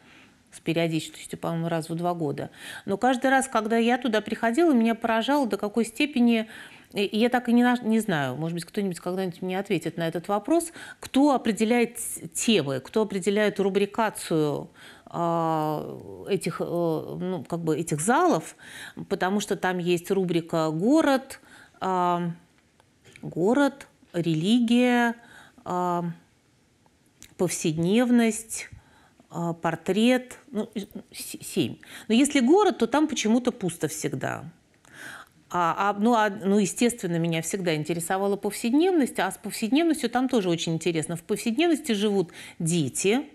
с периодичностью, по-моему, раз в два года. Но каждый раз, когда я туда приходила, меня поражало, до какой степени и, я так и не, не знаю, может быть, кто-нибудь когда-нибудь мне ответит на этот вопрос, кто определяет темы, кто определяет рубрикацию а, этих, э, ну, как бы этих залов, потому что там есть рубрика «Город», а, «Город», «Религия», а, «Повседневность», «Портрет», ну, ну семь. Но если город, то там почему-то пусто всегда. А, а, ну, а, ну, естественно, меня всегда интересовала повседневность, а с повседневностью там тоже очень интересно. В повседневности живут дети,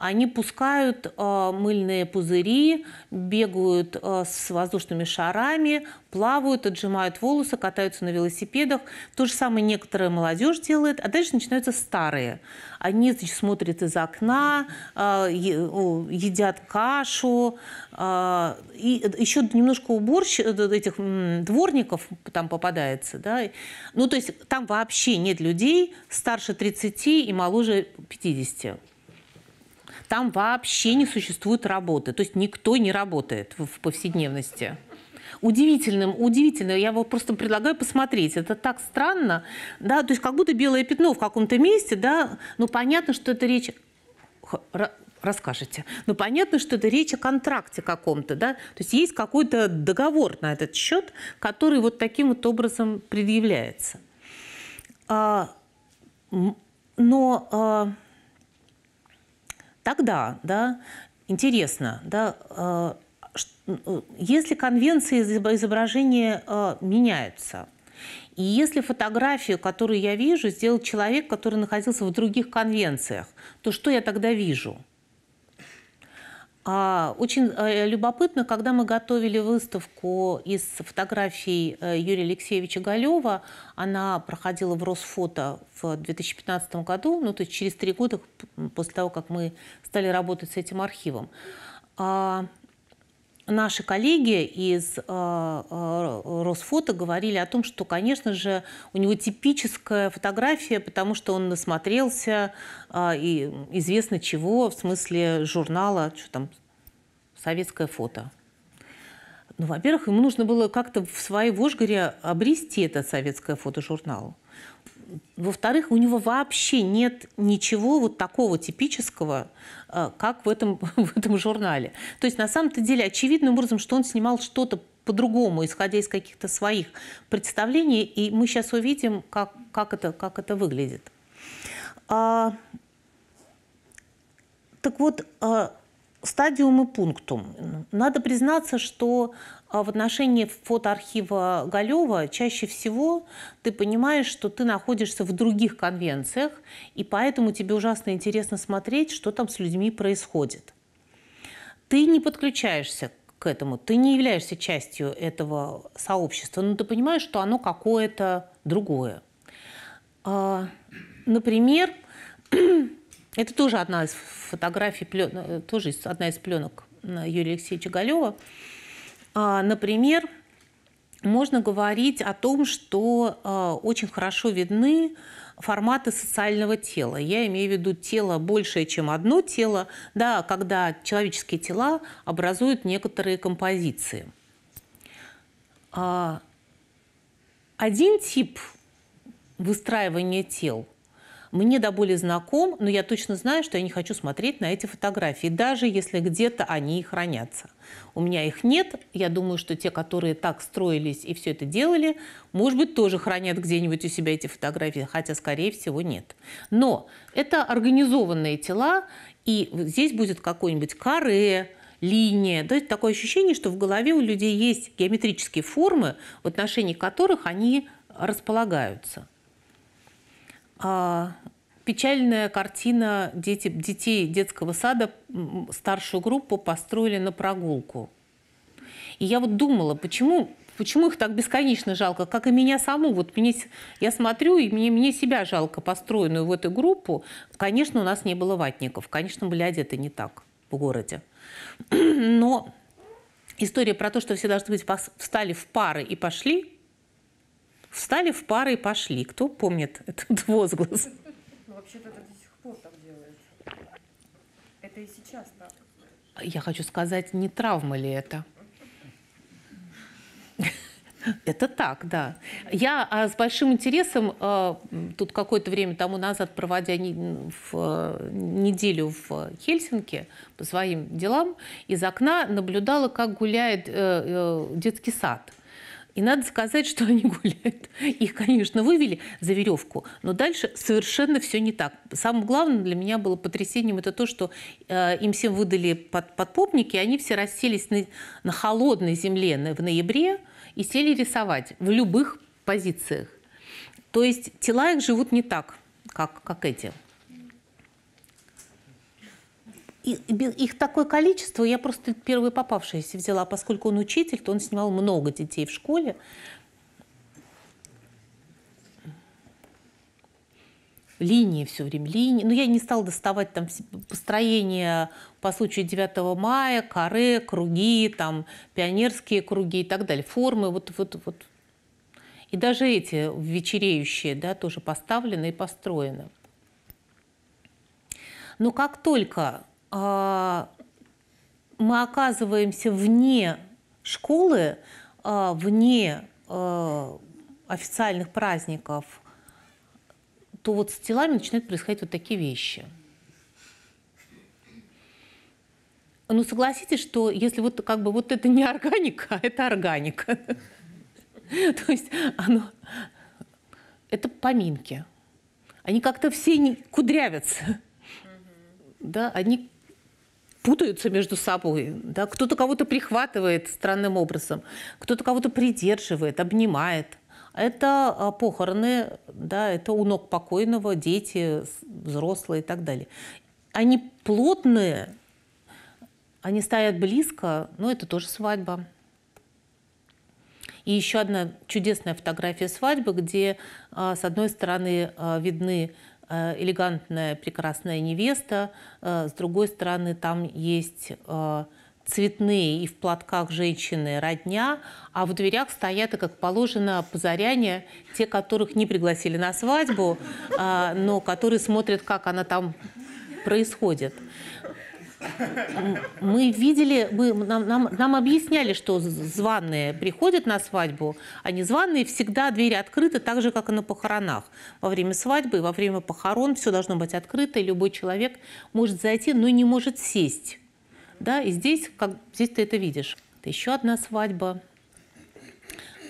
они пускают э, мыльные пузыри, бегают э, с воздушными шарами, плавают, отжимают волосы, катаются на велосипедах. То же самое некоторая молодежь делает, а дальше начинаются старые. Они значит, смотрят из окна, э, едят кашу. И еще немножко уборщ этих дворников там попадается. Да? Ну, то есть там вообще нет людей старше 30 и моложе 50 там вообще не существует работы. То есть никто не работает в повседневности удивительным, удивительно. Я вам просто предлагаю посмотреть. Это так странно, да, то есть как будто белое пятно в каком-то месте, да, ну понятно, что это речь расскажете. Но понятно, что это речь о контракте каком-то, да? То есть есть какой-то договор на этот счет, который вот таким вот образом предъявляется. А, но а, тогда, да, интересно, да, э, э, если конвенции изображения э, меняются, и если фотографию, которую я вижу, сделал человек, который находился в других конвенциях, то что я тогда вижу – а Очень э, любопытно, когда мы готовили выставку из фотографий э, Юрия Алексеевича Галева, она проходила в Росфото в 2015 году, ну то есть через три года после того, как мы стали работать с этим архивом. А, наши коллеги из э, э, Росфото говорили о том, что, конечно же, у него типическая фотография, потому что он насмотрелся э, и известно чего, в смысле журнала, что там, советское фото. Ну, во-первых, ему нужно было как-то в своей Вожгоре обрести этот советское фотожурнал. Во-вторых, у него вообще нет ничего вот такого типического, э, как в этом, в этом журнале. То есть, на самом-то деле, очевидным образом, что он снимал что-то по-другому, исходя из каких-то своих представлений, и мы сейчас увидим, как, как, это, как это выглядит. А, так вот, э, стадиум и пунктум. Надо признаться, что а в отношении фотоархива Галева чаще всего ты понимаешь, что ты находишься в других конвенциях, и поэтому тебе ужасно интересно смотреть, что там с людьми происходит. Ты не подключаешься к этому, ты не являешься частью этого сообщества, но ты понимаешь, что оно какое-то другое. А, например, это тоже одна из фотографий, э, тоже одна из пленок э, Юрия Алексеевича Галева – а, например, можно говорить о том, что а, очень хорошо видны форматы социального тела. Я имею в виду тело большее, чем одно тело, да, когда человеческие тела образуют некоторые композиции. А, один тип выстраивания тел – мне до боли знаком, но я точно знаю, что я не хочу смотреть на эти фотографии, даже если где-то они и хранятся. У меня их нет. Я думаю, что те, которые так строились и все это делали, может быть, тоже хранят где-нибудь у себя эти фотографии, хотя, скорее всего, нет. Но это организованные тела, и здесь будет какой-нибудь каре, линия. То есть такое ощущение, что в голове у людей есть геометрические формы, в отношении которых они располагаются. А, печальная картина дети, детей детского сада, старшую группу построили на прогулку. И я вот думала, почему, почему их так бесконечно жалко, как и меня саму. Вот мне, я смотрю, и мне, мне себя жалко, построенную в эту группу. Конечно, у нас не было ватников, конечно, были одеты не так в городе. Но история про то, что все должны быть встали в пары и пошли, Встали в пары и пошли. Кто помнит этот возглас? Ну, вообще-то это до сих пор так делается. Это и сейчас так. Я хочу сказать, не травма ли это? Это так, да. Я а, с большим интересом а, тут какое-то время тому назад, проводя не, э, неделю в Хельсинки по своим делам, из окна наблюдала, как гуляет э, э, детский сад и надо сказать, что они гуляют. Их, конечно, вывели за веревку, но дальше совершенно все не так. Самое главное для меня было потрясением это то, что э, им всем выдали под, подпопники, и они все расселись на, на холодной земле на, в ноябре и сели рисовать в любых позициях. То есть тела их живут не так, как, как эти их такое количество, я просто первый попавшийся взяла, поскольку он учитель, то он снимал много детей в школе. Линии все время, линии. Но я не стала доставать там построение по случаю 9 мая, коры, круги, там, пионерские круги и так далее, формы, вот, вот, вот. И даже эти вечереющие, да, тоже поставлены и построены. Но как только а, мы оказываемся вне школы, а, вне а, официальных праздников, то вот с телами начинают происходить вот такие вещи. Ну, согласитесь, что если вот как бы вот это не органика, а это органика. То есть оно... Это поминки. Они как-то все кудрявятся. Да, они путаются между собой. Да? Кто-то кого-то прихватывает странным образом, кто-то кого-то придерживает, обнимает. Это а, похороны, да, это у ног покойного, дети, взрослые и так далее. Они плотные, они стоят близко, но это тоже свадьба. И еще одна чудесная фотография свадьбы, где а, с одной стороны а, видны Э, элегантная, прекрасная невеста. Э, с другой стороны, там есть э, цветные и в платках женщины родня, а в дверях стоят, и, как положено, позаряне, те, которых не пригласили на свадьбу, но которые смотрят, как она там происходит. Мы видели, мы, нам, нам, нам объясняли, что званые приходят на свадьбу, а незваные всегда двери открыты, так же, как и на похоронах. Во время свадьбы, во время похорон все должно быть открыто, и любой человек может зайти, но не может сесть. Да, и здесь, как здесь ты это видишь. Это еще одна свадьба.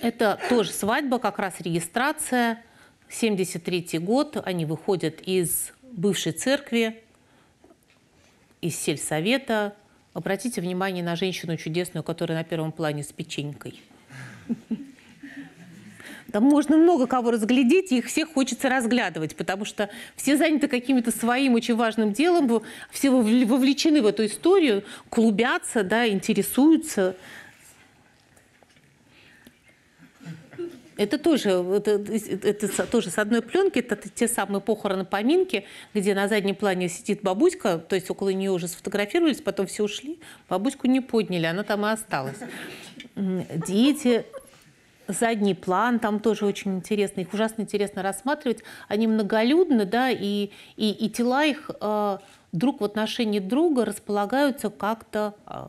Это тоже свадьба, как раз регистрация. 73 год, они выходят из бывшей церкви, из сельсовета. Обратите внимание на женщину чудесную, которая на первом плане с печенькой. Там можно много кого разглядеть, и их всех хочется разглядывать, потому что все заняты каким-то своим очень важным делом, все вовлечены в эту историю, клубятся, да, интересуются. Это тоже, э, э, это, это тоже с одной пленки, это те самые похороны-поминки, где на заднем плане сидит бабуська, то есть около нее уже сфотографировались, потом все ушли, бабуську не подняли, она там и осталась. Дети, задний план, там тоже очень интересно, их ужасно интересно рассматривать. Они многолюдны, да, и, и, и тела их э, друг в отношении друга располагаются как-то э,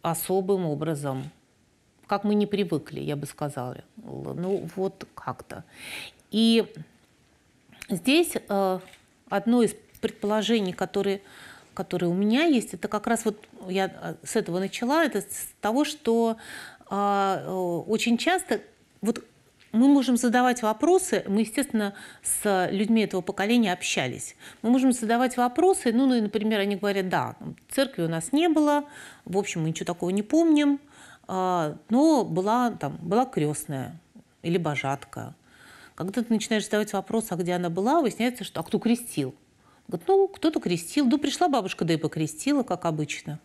особым образом как мы не привыкли, я бы сказала. Ну, вот как-то. И здесь э, одно из предположений, которые, которые у меня есть, это как раз вот я э, с этого начала, это с того, что э, э, очень часто вот мы можем задавать вопросы, мы, естественно, с людьми этого поколения общались. Мы можем задавать вопросы, ну, ну например, они говорят, да, церкви у нас не было, в общем, мы ничего такого не помним, а, но ну, была, там, была крестная или божатка. Когда ты начинаешь задавать вопрос, а где она была, выясняется, что а кто крестил? Говорит, ну, кто-то крестил. Ну, пришла бабушка, да и покрестила, как обычно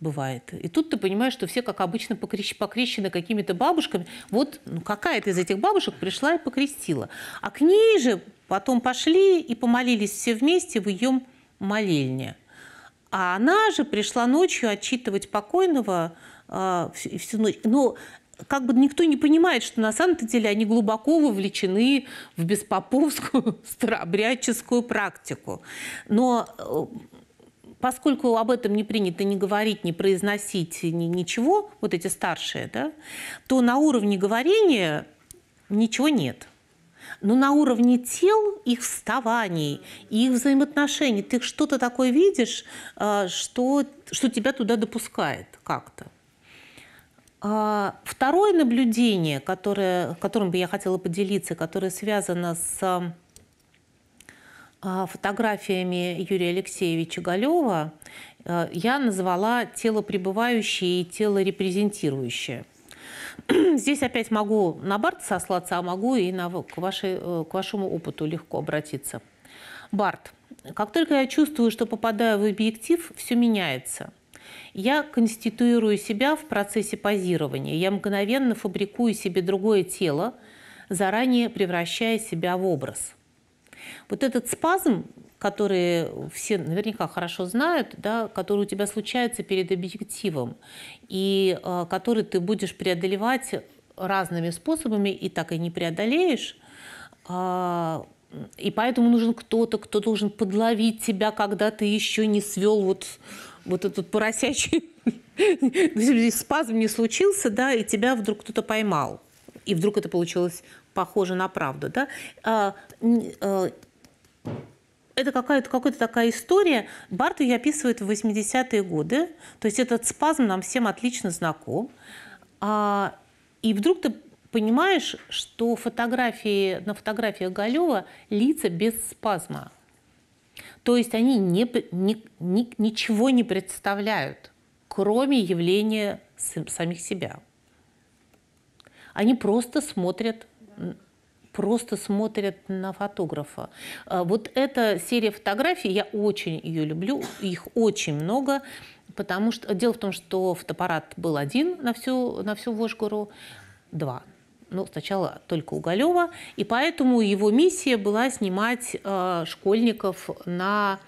бывает. И тут ты понимаешь, что все, как обычно, покрещ... покрещены какими-то бабушками. Вот ну, какая-то из этих бабушек пришла и покрестила. А к ней же потом пошли и помолились все вместе в ее молельне. А она же пришла ночью отчитывать покойного а, всю, всю ночь. Но как бы никто не понимает, что на самом-то деле они глубоко вовлечены в беспоповскую старообрядческую практику. Но э, поскольку об этом не принято ни говорить, ни произносить ни, ничего, вот эти старшие, да, то на уровне говорения ничего нет. Но на уровне тел, их вставаний, их взаимоотношений, ты что-то такое видишь, э, что, что тебя туда допускает как-то. А, второе наблюдение, которое, которым бы я хотела поделиться, которое связано с а, фотографиями Юрия Алексеевича Галева, а, я назвала тело пребывающее и тело репрезентирующее. Здесь опять могу на Барт сослаться, а могу и на, к, вашей, э, к вашему опыту легко обратиться. Барт. Как только я чувствую, что попадаю в объектив, все меняется – я конституирую себя в процессе позирования. Я мгновенно фабрикую себе другое тело, заранее превращая себя в образ. Вот этот спазм, который все наверняка хорошо знают, да, который у тебя случается перед объективом, и э, который ты будешь преодолевать разными способами и так и не преодолеешь, э, и поэтому нужен кто-то, кто должен подловить тебя, когда ты еще не свел вот вот этот поросячий спазм не случился, да, и тебя вдруг кто-то поймал, и вдруг это получилось похоже на правду, да. А, а, это какая-то какая такая история. Барт ее описывает в 80-е годы. То есть этот спазм нам всем отлично знаком. А, и вдруг ты понимаешь, что фотографии, на фотографиях Галева лица без спазма. То есть они не, не, не, ничего не представляют, кроме явления самих себя. Они просто смотрят просто смотрят на фотографа. А вот эта серия фотографий, я очень ее люблю, их очень много, потому что дело в том, что фотоаппарат был один на всю, на всю Вожгору, два ну, сначала только Уголева, и поэтому его миссия была снимать э, школьников на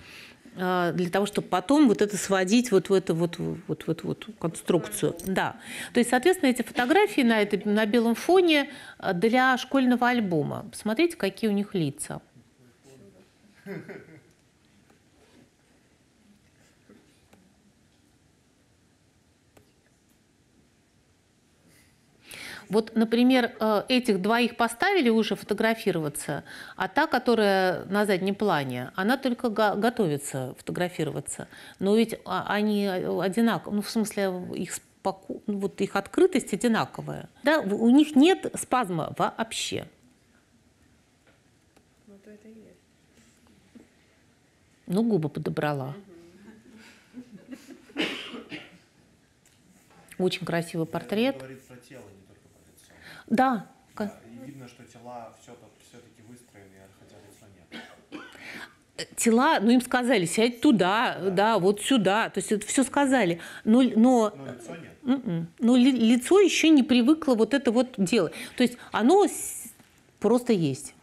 э, для того, чтобы потом вот это сводить вот в эту вот, вот, вот, вот конструкцию. Да. То есть, соответственно, эти фотографии на, это, на белом фоне э, для школьного альбома. Посмотрите, какие у них лица. Вот, например, э, этих двоих поставили уже фотографироваться, а та, которая на заднем плане, она только готовится фотографироваться. Но ведь а, они э, одинаковые, ну, в смысле, их ну, вот их открытость одинаковая. Да, у них нет спазма вообще. Ну, то губы подобрала. Очень красивый портрет. Говорит, да. да. Э, и видно, что тела все-таки выстроены, хотя лица нет э, тела, ну им сказали, сядь туда, да, да вот сюда, то есть это все сказали, но, но, но лицо нет. М-м. Но ли, лицо еще не привыкло вот это вот делать, то есть оно просто есть.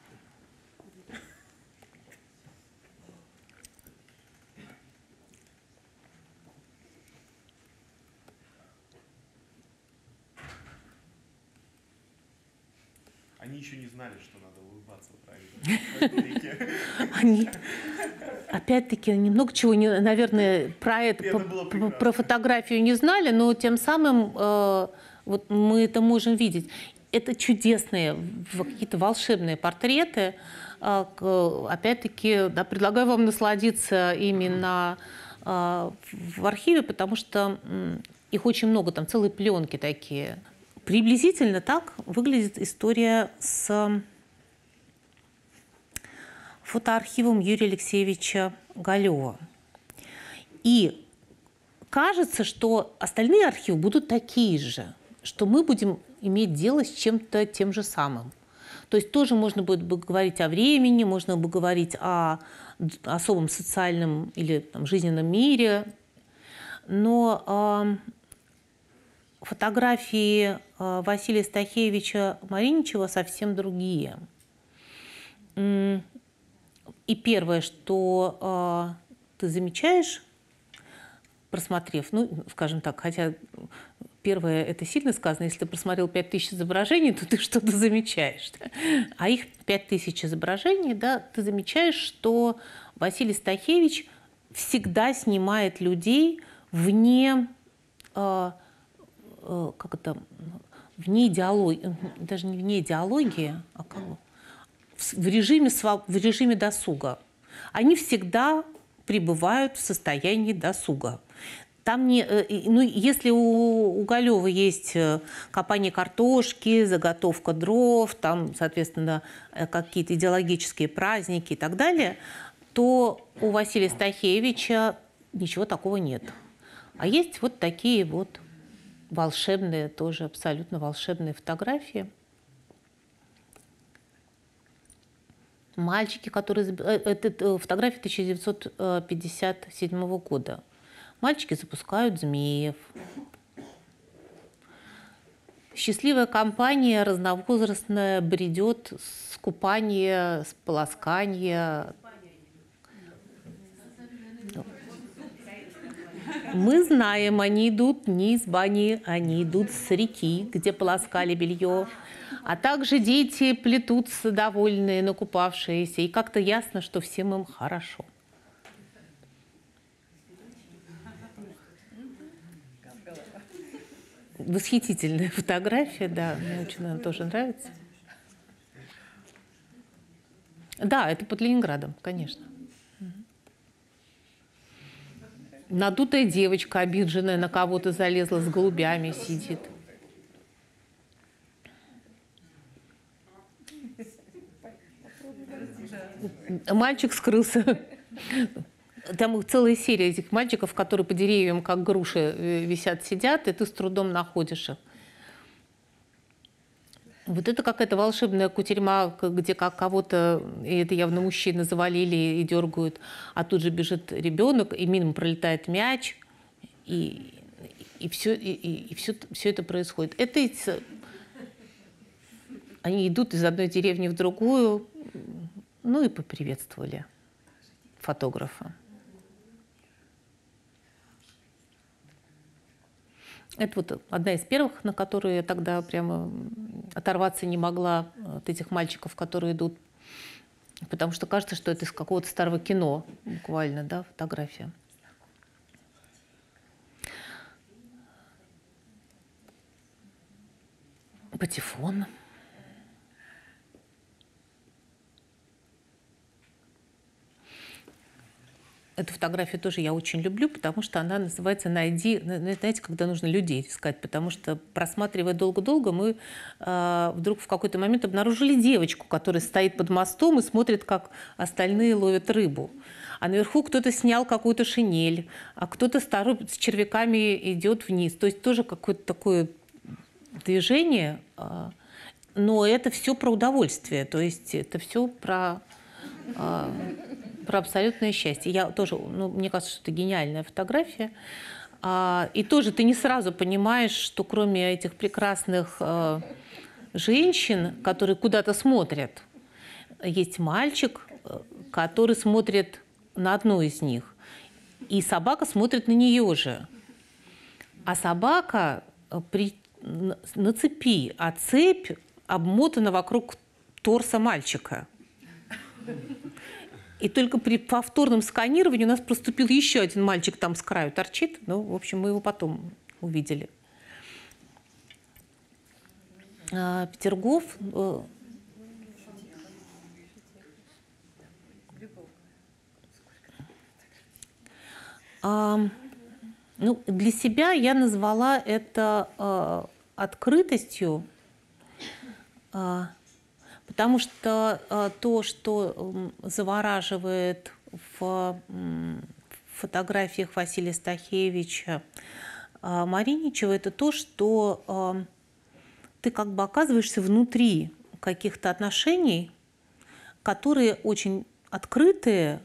Они, опять-таки, немного чего, не, наверное, про это, про, про фотографию не знали, но тем самым э, вот мы это можем видеть. Это чудесные, какие-то волшебные портреты. Э, опять-таки, да, предлагаю вам насладиться именно э, в архиве, потому что их очень много, там целые пленки такие. Приблизительно так выглядит история с фотоархивом Юрия Алексеевича Галева. И кажется, что остальные архивы будут такие же, что мы будем иметь дело с чем-то тем же самым. То есть тоже можно будет говорить о времени, можно бы говорить о особом социальном или там, жизненном мире, но э, фотографии э, Василия Стахевича Мариничева совсем другие. И первое, что э, ты замечаешь, просмотрев, ну, скажем так, хотя первое это сильно сказано, если ты просмотрел 5000 изображений, то ты что-то замечаешь. Да? А их 5000 изображений, да, ты замечаешь, что Василий Стахевич всегда снимает людей вне, э, э, как это, вне идеологии, даже не вне идеологии, а как в режиме, в режиме досуга. Они всегда пребывают в состоянии досуга. Там не, э, ну, если у Уголева есть э, копание картошки, заготовка дров, там, соответственно, э, какие-то идеологические праздники и так далее, то у Василия Стахевича ничего такого нет. А есть вот такие вот волшебные, тоже абсолютно волшебные фотографии – мальчики, которые... Э, Это э, фотография 1957 э, года. Мальчики запускают змеев. Счастливая компания разновозрастная бредет с купания, с полоскания. Мы знаем, они идут не из бани, они идут с реки, где полоскали белье. А также дети плетутся довольные, накупавшиеся, и как-то ясно, что всем им хорошо. Восхитительная фотография, да, мне очень она тоже нравится. Да, это под Ленинградом, конечно. Надутая девочка, обиженная на кого-то залезла с голубями, сидит. Мальчик скрылся. Там целая серия этих мальчиков, которые по деревьям, как груши, э, висят, сидят, и ты с трудом находишь их. Вот это какая-то волшебная кутерьма, где как кого-то, и это явно мужчины завалили и дергают, а тут же бежит ребенок, и мимо пролетает мяч, и, и, все, и, и все, все это происходит. Это они идут из одной деревни в другую, ну и поприветствовали фотографа. Это вот одна из первых, на которую я тогда прямо оторваться не могла от этих мальчиков, которые идут. Потому что кажется, что это из какого-то старого кино буквально, да, фотография. Патефон. Эту фотографию тоже я очень люблю, потому что она называется «Найди», знаете, когда нужно людей искать, потому что, просматривая долго-долго, мы э, вдруг в какой-то момент обнаружили девочку, которая стоит под мостом и смотрит, как остальные ловят рыбу. А наверху кто-то снял какую-то шинель, а кто-то старый с червяками идет вниз. То есть тоже какое-то такое движение, э, но это все про удовольствие, то есть это все про... Э, про абсолютное счастье. Я тоже, ну, мне кажется, что это гениальная фотография. А, и тоже ты не сразу понимаешь, что кроме этих прекрасных э, женщин, которые куда-то смотрят, есть мальчик, э, который смотрит на одну из них. И собака смотрит на нее же. А собака э, при, на цепи, а цепь обмотана вокруг торса мальчика. И только при повторном сканировании у нас проступил еще один мальчик, там с краю торчит. Ну, в общем, мы его потом увидели. А, Петергоф. Э, а, ну, для себя я назвала это э, открытостью. Э, Потому что э, то, что эм, завораживает в фотографиях Василия Стахевича э, Мариничева, это то, что эм, ты как бы оказываешься внутри каких-то отношений, которые очень открытые,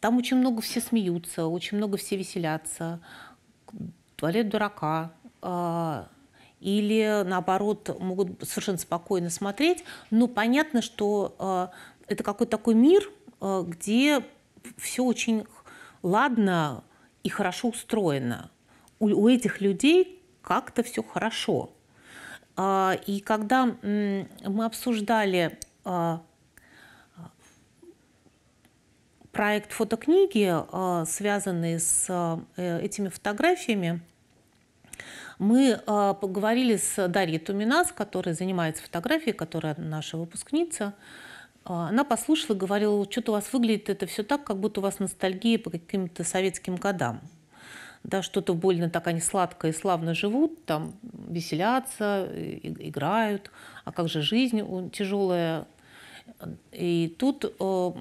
там очень много все смеются, очень много все веселятся, туалет дурака, э, или, наоборот, могут совершенно спокойно смотреть. Но понятно, что э, это какой-то такой мир, э, где все очень ладно и хорошо устроено. У, у этих людей как-то все хорошо. А, и когда мы обсуждали э, проект фотокниги, связанный с этими фотографиями, мы а, поговорили с Дарьей Туминас, которая занимается фотографией, которая наша выпускница. А, она послушала, говорила, что-то у вас выглядит это все так, как будто у вас ностальгия по каким-то советским годам. Да, что-то больно так они сладко и славно живут, там веселятся, играют. А как же жизнь тяжелая, и тут э,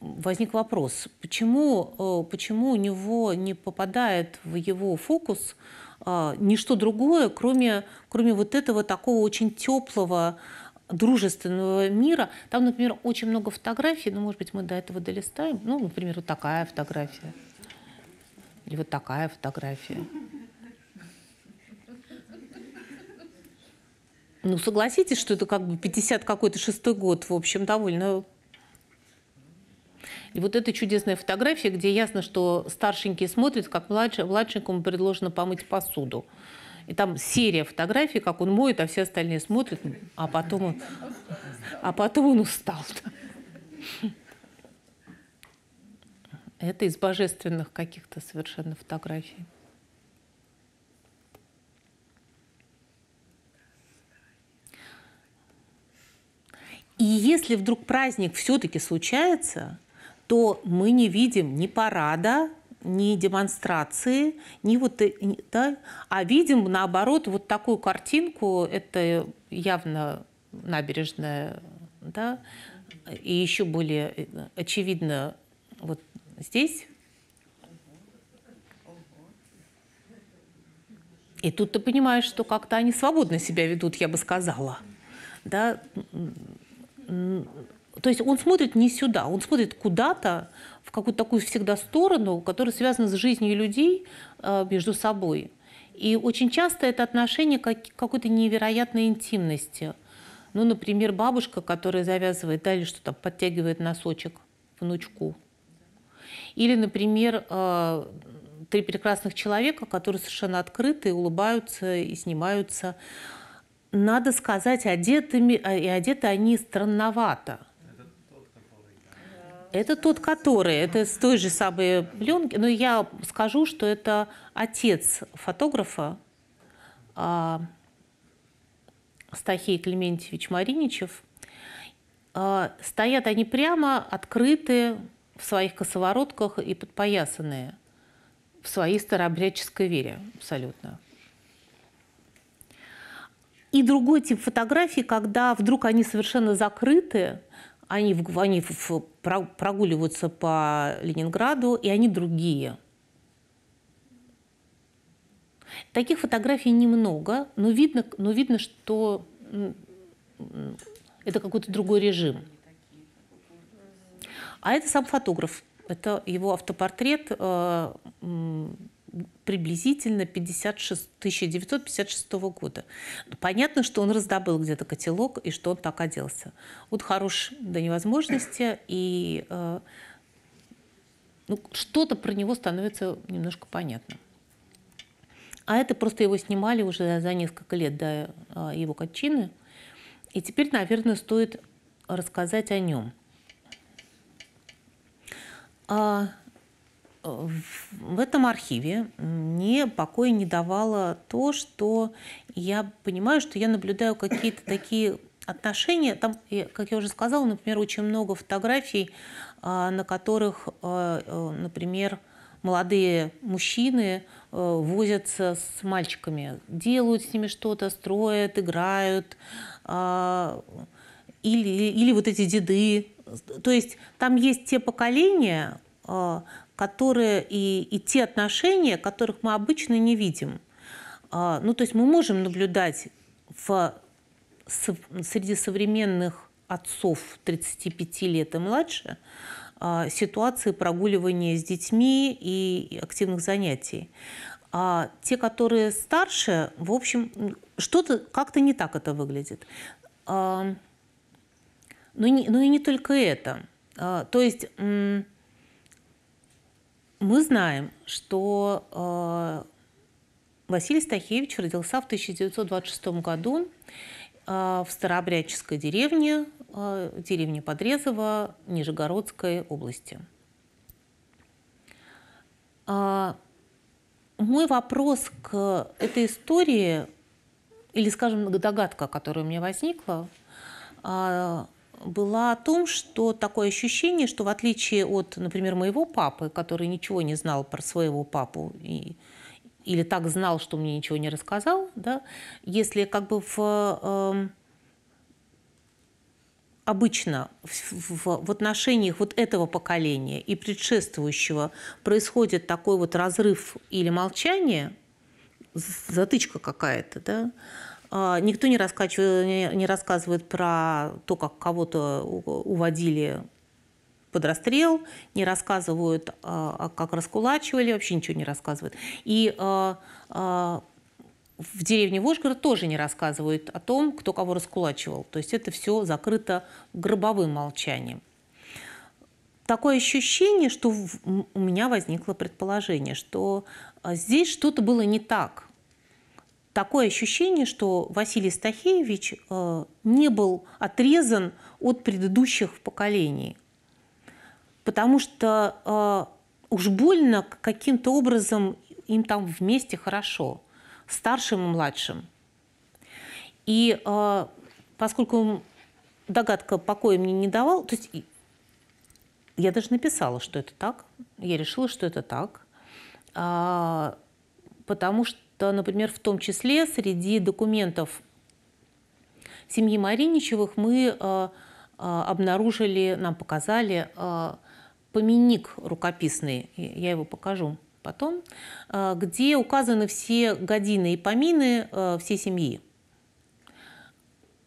возник вопрос, почему, э, почему у него не попадает в его фокус а, ничто другое, кроме, кроме вот этого такого очень теплого, дружественного мира. Там, например, очень много фотографий, ну, может быть, мы до этого долистаем. Ну, например, вот такая фотография. Или вот такая фотография. Ну, согласитесь, что это как бы 50 какой-то шестой год, в общем, довольно и вот эта чудесная фотография, где ясно, что старшенькие смотрят, как младше, младшенькому предложено помыть посуду. И там серия фотографий, как он моет, а все остальные смотрят, а потом он, а потом он устал. Это из божественных каких-то совершенно фотографий. И если вдруг праздник все-таки случается, то мы не видим ни парада, ни демонстрации, ни вот, э, да, а видим, наоборот, вот такую картинку, это явно набережная, да, и еще более э, очевидно вот здесь. И тут ты понимаешь, что как-то они свободно себя ведут, я бы сказала. Да? То есть он смотрит не сюда, он смотрит куда-то, в какую-то такую всегда сторону, которая связана с жизнью людей э, между собой. И очень часто это отношение к какой-то невероятной интимности. Ну, например, бабушка, которая завязывает, да, или что-то подтягивает носочек внучку. Или, например, э, три прекрасных человека, которые совершенно открыты, улыбаются и снимаются. Надо сказать, одетыми, э, и одеты они странновато. Это тот, который, это с той же самой пленки. Но я скажу, что это отец фотографа а, Стахей Клементьевич Мариничев. А, стоят они прямо, открытые, в своих косоворотках и подпоясанные в своей старообрядческой вере абсолютно. И другой тип фотографий, когда вдруг они совершенно закрыты, они, в, они в, прогуливаются по Ленинграду, и они другие. Таких фотографий немного, но видно, но видно что это какой-то другой режим. А это сам фотограф. Это его автопортрет. Э, приблизительно 56, 1956 года. Ну, понятно, что он раздобыл где-то котелок и что он так оделся. Вот хорош до невозможности, и э, ну, что-то про него становится немножко понятно. А это просто его снимали уже за несколько лет до э, его кончины. И теперь, наверное, стоит рассказать о нем. А в этом архиве мне покоя не давало то, что я понимаю, что я наблюдаю какие-то такие отношения. Там, как я уже сказала, например, очень много фотографий, а, на которых, а, э, например, молодые мужчины э, возятся с мальчиками, делают с ними что-то, строят, играют. А, или, или вот эти деды. То есть там есть те поколения, которые и, и те отношения, которых мы обычно не видим. А, ну, то есть мы можем наблюдать в, среди современных отцов 35 лет и младше а, ситуации прогуливания с детьми и активных занятий. А те, которые старше, в общем, что-то как-то не так это выглядит. А, но, ну, не, но ну и не только это. То есть мы знаем, что э, Василий Стахевич родился в 1926 году э, в старообрядческой деревне, э, деревне Подрезово Нижегородской области. А, мой вопрос к этой истории, или, скажем, догадка, которая у меня возникла, а, была о том, что такое ощущение, что в отличие от, например, моего папы, который ничего не знал про своего папу и или так знал, что мне ничего не рассказал, да, если как бы в э, обычно в, в, в отношениях вот этого поколения и предшествующего происходит такой вот разрыв или молчание, затычка какая-то, да, а, никто не рассказывает, не рассказывает про то, как кого-то уводили под расстрел, не рассказывают, а, а как раскулачивали, вообще ничего не рассказывают. И в деревне Вожгород тоже не рассказывают о том, кто кого раскулачивал. То есть это все закрыто гробовым молчанием. Такое ощущение, что у меня возникло предположение, что здесь что-то было не так – такое ощущение, что Василий Стахеевич э, не был отрезан от предыдущих поколений. Потому что э, уж больно каким-то образом им там вместе хорошо, старшим и младшим. И э, поскольку догадка покоя мне не давал, то есть я даже написала, что это так, я решила, что это так, а, потому что например, в том числе среди документов семьи Мариничевых мы э, э, обнаружили, нам показали э, памятник рукописный, я его покажу потом, где указаны все годины и помины всей семьи.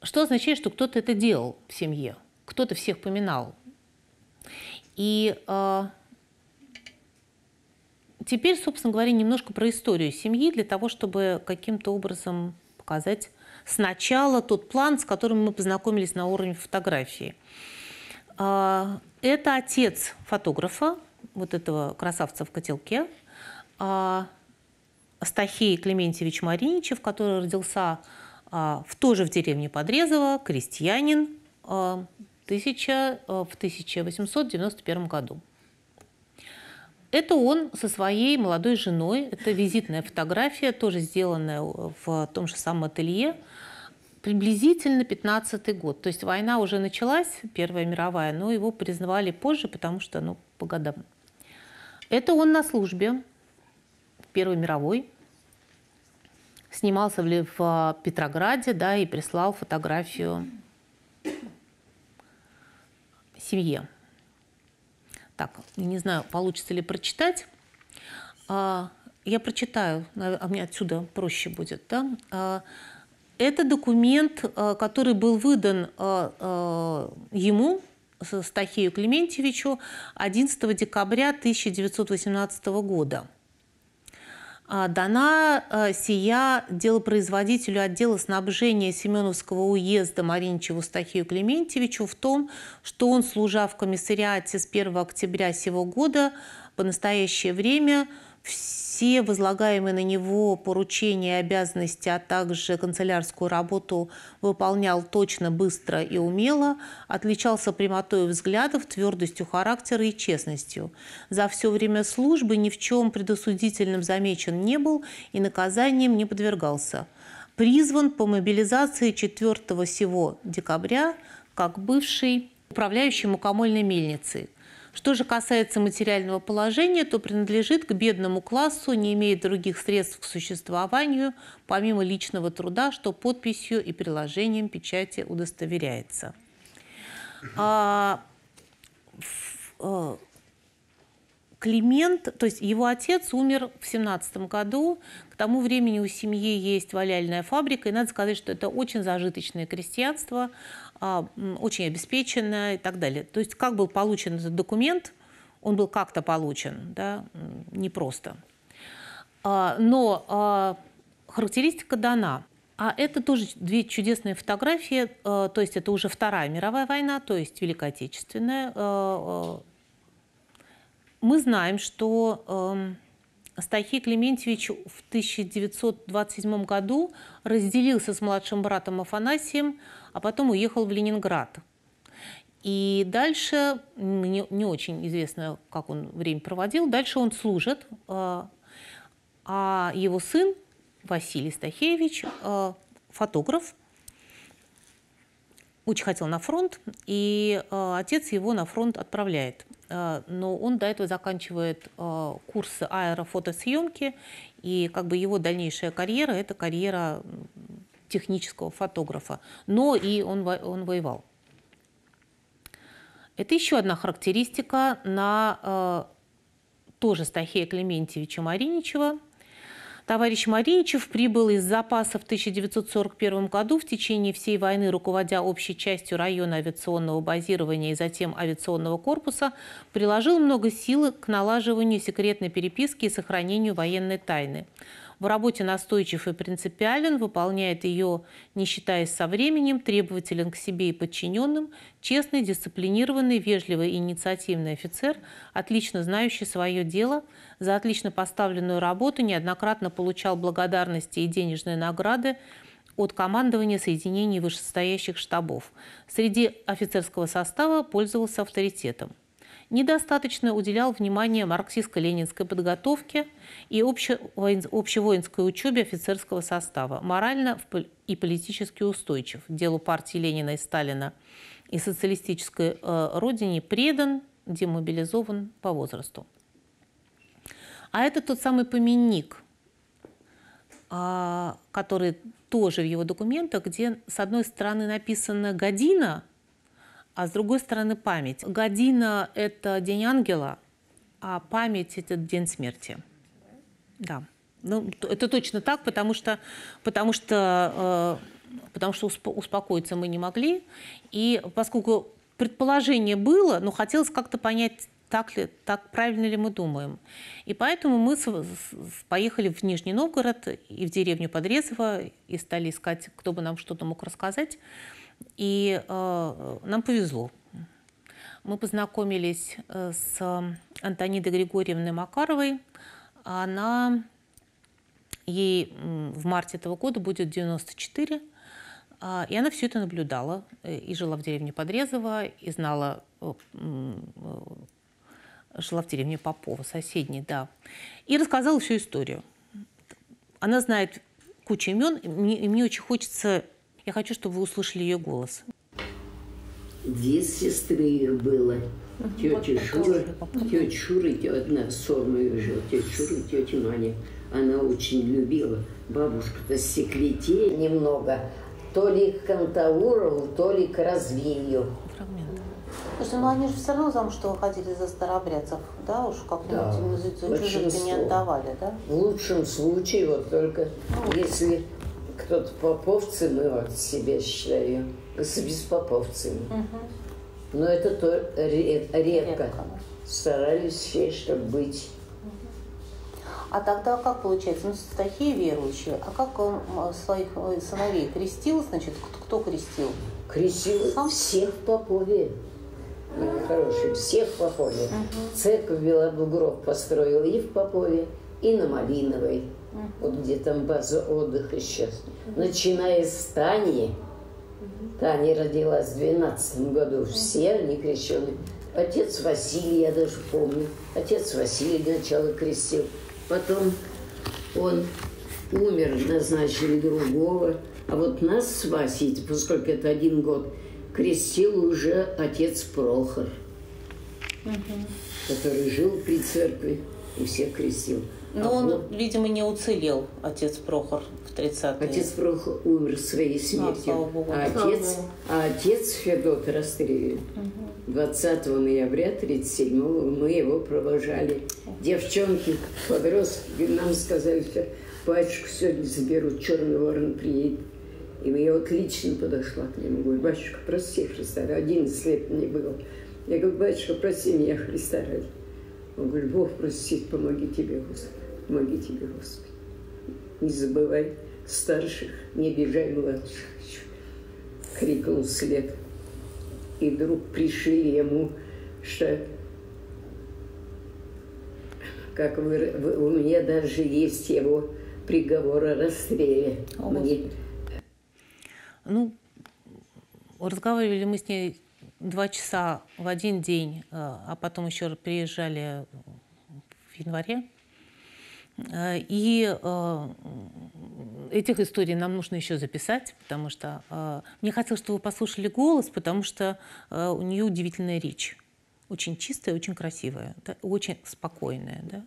Что означает, что кто-то это делал в семье, кто-то всех поминал. И Теперь, собственно говоря, немножко про историю семьи, для того, чтобы каким-то образом показать сначала тот план, с которым мы познакомились на уровне фотографии. А, это отец фотографа, вот этого красавца в котелке, а, Стахей Клементьевич Мариничев, который родился а, в тоже в деревне Подрезово, крестьянин, в 1891 году. Это он со своей молодой женой. Это визитная фотография, тоже сделанная в том же самом ателье. Приблизительно 15 год. То есть война уже началась, Первая мировая, но его признавали позже, потому что, ну, по годам. Это он на службе в Первой мировой. Снимался в, в Петрограде, да, и прислал фотографию семье. Так, не знаю, получится ли прочитать. А, я прочитаю, а, а мне отсюда проще будет. Да? А, это документ, а, который был выдан ему, Стахею Клементьевичу, 11 декабря 1918 года. А, дана а, сия делопроизводителю отдела снабжения Семеновского уезда Маринчеву Стахию Клементьевичу в том, что он, служа в комиссариате с 1 октября сего года, по настоящее время – все возлагаемые на него поручения и обязанности, а также канцелярскую работу выполнял точно, быстро и умело, отличался прямотой взглядов, твердостью характера и честностью. За все время службы ни в чем предосудительным замечен не был и наказанием не подвергался. Призван по мобилизации 4 сего декабря как бывший управляющий мукомольной мельницей, что же касается материального положения, то принадлежит к бедному классу, не имеет других средств к существованию, помимо личного труда, что подписью и приложением печати удостоверяется. А, э, Климент, то есть его отец умер в семнадцатом году. К тому времени у семьи есть валяльная фабрика, и надо сказать, что это очень зажиточное крестьянство. А, очень обеспечена и так далее. То есть как был получен этот документ, он был как-то получен, да, непросто. А, но а, характеристика дана. А это тоже две чудесные фотографии, то есть это уже Вторая мировая война, то есть Великая Отечественная. Мы знаем, что эм, Стахий Клементьевич в 1927 году разделился с младшим братом Афанасием – а потом уехал в Ленинград. И дальше, не, не очень известно, как он время проводил, дальше он служит, э, а его сын Василий Стахевич, э, фотограф, очень хотел на фронт, и э, отец его на фронт отправляет. Но он до этого заканчивает курсы аэрофотосъемки, и как бы его дальнейшая карьера – это карьера технического фотографа, но и он, он воевал. Это еще одна характеристика на э, тоже Стахея Клементьевича Мариничева. Товарищ Мариничев прибыл из запаса в 1941 году в течение всей войны, руководя общей частью района авиационного базирования и затем авиационного корпуса, приложил много сил к налаживанию секретной переписки и сохранению военной тайны. В работе настойчив и принципиален, выполняет ее, не считаясь со временем, требователен к себе и подчиненным, честный, дисциплинированный, вежливый и инициативный офицер, отлично знающий свое дело, за отлично поставленную работу неоднократно получал благодарности и денежные награды, от командования соединений вышестоящих штабов. Среди офицерского состава пользовался авторитетом недостаточно уделял внимание марксистско-ленинской подготовке и общевоинской учебе офицерского состава, морально и политически устойчив, делу партии Ленина и Сталина и социалистической э, родине предан, демобилизован по возрасту. А это тот самый поменник, а, который тоже в его документах, где с одной стороны написано «година», а с другой стороны память. Година – это День Ангела, а память – это День Смерти. Да. Ну, это точно так, потому что, потому что, э, потому что усп успокоиться мы не могли. И поскольку предположение было, но хотелось как-то понять, так, ли, так правильно ли мы думаем. И поэтому мы с, с, поехали в Нижний Новгород и в деревню Подрезово, и стали искать, кто бы нам что-то мог рассказать. И э, нам повезло. Мы познакомились э, с Антонидой Григорьевной Макаровой. Она ей в марте этого года будет 94. А, и она все это наблюдала э, и жила в деревне Подрезово, и знала, э, жила в деревне Попова, соседней, да. И рассказала всю историю. Она знает кучу имен, и мне, и мне очень хочется я хочу, чтобы вы услышали ее голос. Две сестры их было. Тетя Шура, тетя Шура, одна сормой жила, тетя Шура, тетя Маня. Она очень любила бабушку-то секретей немного. То ли Кантаурову, то ли к развею. Слушай, ну они же все равно замуж что выходили за старообрядцев, да, уж какую-то да, чужих не отдавали, да? В лучшем случае, вот только ну, если кто-то поповцы, мы вот себе считаем, с беспоповцами. Угу. Но это то редко. редко. Старались все, чтобы быть. А тогда как получается? Ну, такие верующие. А как он э, своих э, сыновей крестил, значит, кто крестил? Крестил Сам? всех в Попове. Ну, хороший, всех в Попове. Угу. Церковь Белобугров построил и в Попове, и на Малиновой вот где там база отдыха сейчас, начиная с Тани, Таня родилась в 12 году, все они крещены. Отец Василий, я даже помню, отец Василий сначала крестил, потом он умер, назначили другого, а вот нас с Васей, поскольку это один год, крестил уже отец Прохор, угу. который жил при церкви и всех крестил. А Но он, видимо, не уцелел, отец Прохор, в 30-е. Отец Прохор умер своей а, смертью. А, а отец, а отец Федот расстрелил. Угу. 20 ноября 37-го мы его провожали. Девчонки, подростки нам сказали, что батюшку сегодня заберут, черный ворон приедет. И я вот лично подошла к нему, говорю, батюшка, прости Христа, 11 лет мне было. Я говорю, батюшка, прости меня Христа ради. Он говорит, Бог простит, помоги тебе, Господи. Помоги тебе, Господи. Не забывай старших, не обижай младших. Крикнул след. И вдруг пришили ему, что как вы, вы, у меня даже есть его приговор о расстреле. О, Мне... Ну, разговаривали мы с ней два часа в один день, а, а потом еще приезжали в январе Э, и э, этих историй нам нужно еще записать, потому что э, мне хотелось, чтобы вы послушали голос, потому что у нее удивительная речь. Очень чистая, очень красивая, да, очень спокойная. Да?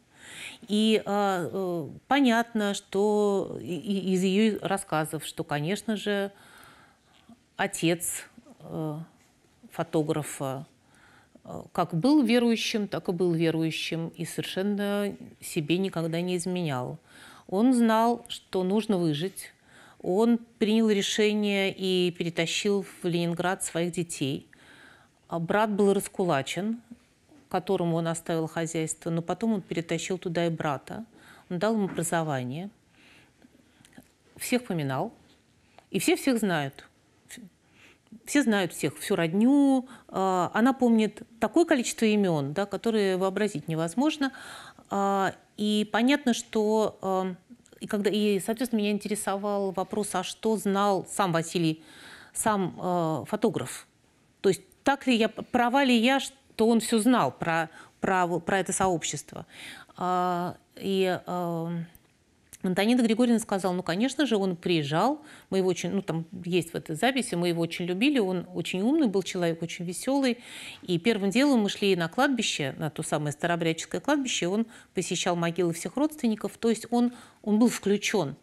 И а, э, понятно, что и, из ее рассказов, что, конечно же, отец э, фотографа Э, как был верующим, так и был верующим и совершенно себе никогда не изменял. Он знал, что нужно выжить. Он принял решение и перетащил в Ленинград своих детей. А брат был раскулачен, которому он оставил хозяйство, но потом он перетащил туда и брата. Он дал им образование. Всех поминал. И все всех знают – все знают всех, всю родню. А, она помнит такое количество имен, да, которые вообразить невозможно. А, и понятно, что... А, и, когда, и, соответственно, меня интересовал вопрос, а что знал сам Василий, сам фотограф? То есть так ли я, права ли я, что он все знал про, про, про это сообщество? И Антонина Григорьевна сказала, ну, конечно же, он приезжал, мы его очень, ну, там есть в этой записи, мы его очень любили, он очень умный был человек, очень веселый, и первым делом мы шли на кладбище, на то самое старобрядческое кладбище, он посещал могилы всех родственников, то есть он, он был включен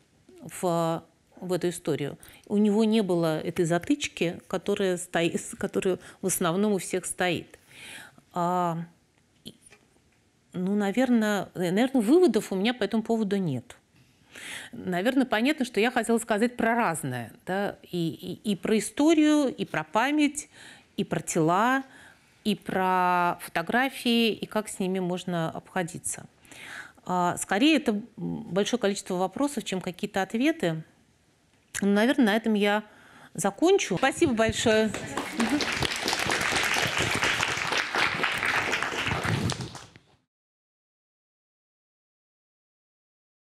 в в эту историю. У него не было этой затычки, которая, стоит, которая в основном у всех стоит. А, ну, наверное, наверное, выводов у меня по этому поводу нет. Наверное, понятно, что я хотела сказать про разное. Да? И, и, и про историю, и про память, и про тела, и про фотографии, и как с ними можно обходиться. А, скорее, это большое количество вопросов, чем какие-то ответы. Но, ну, наверное, на этом я закончу. Спасибо большое. Спасибо.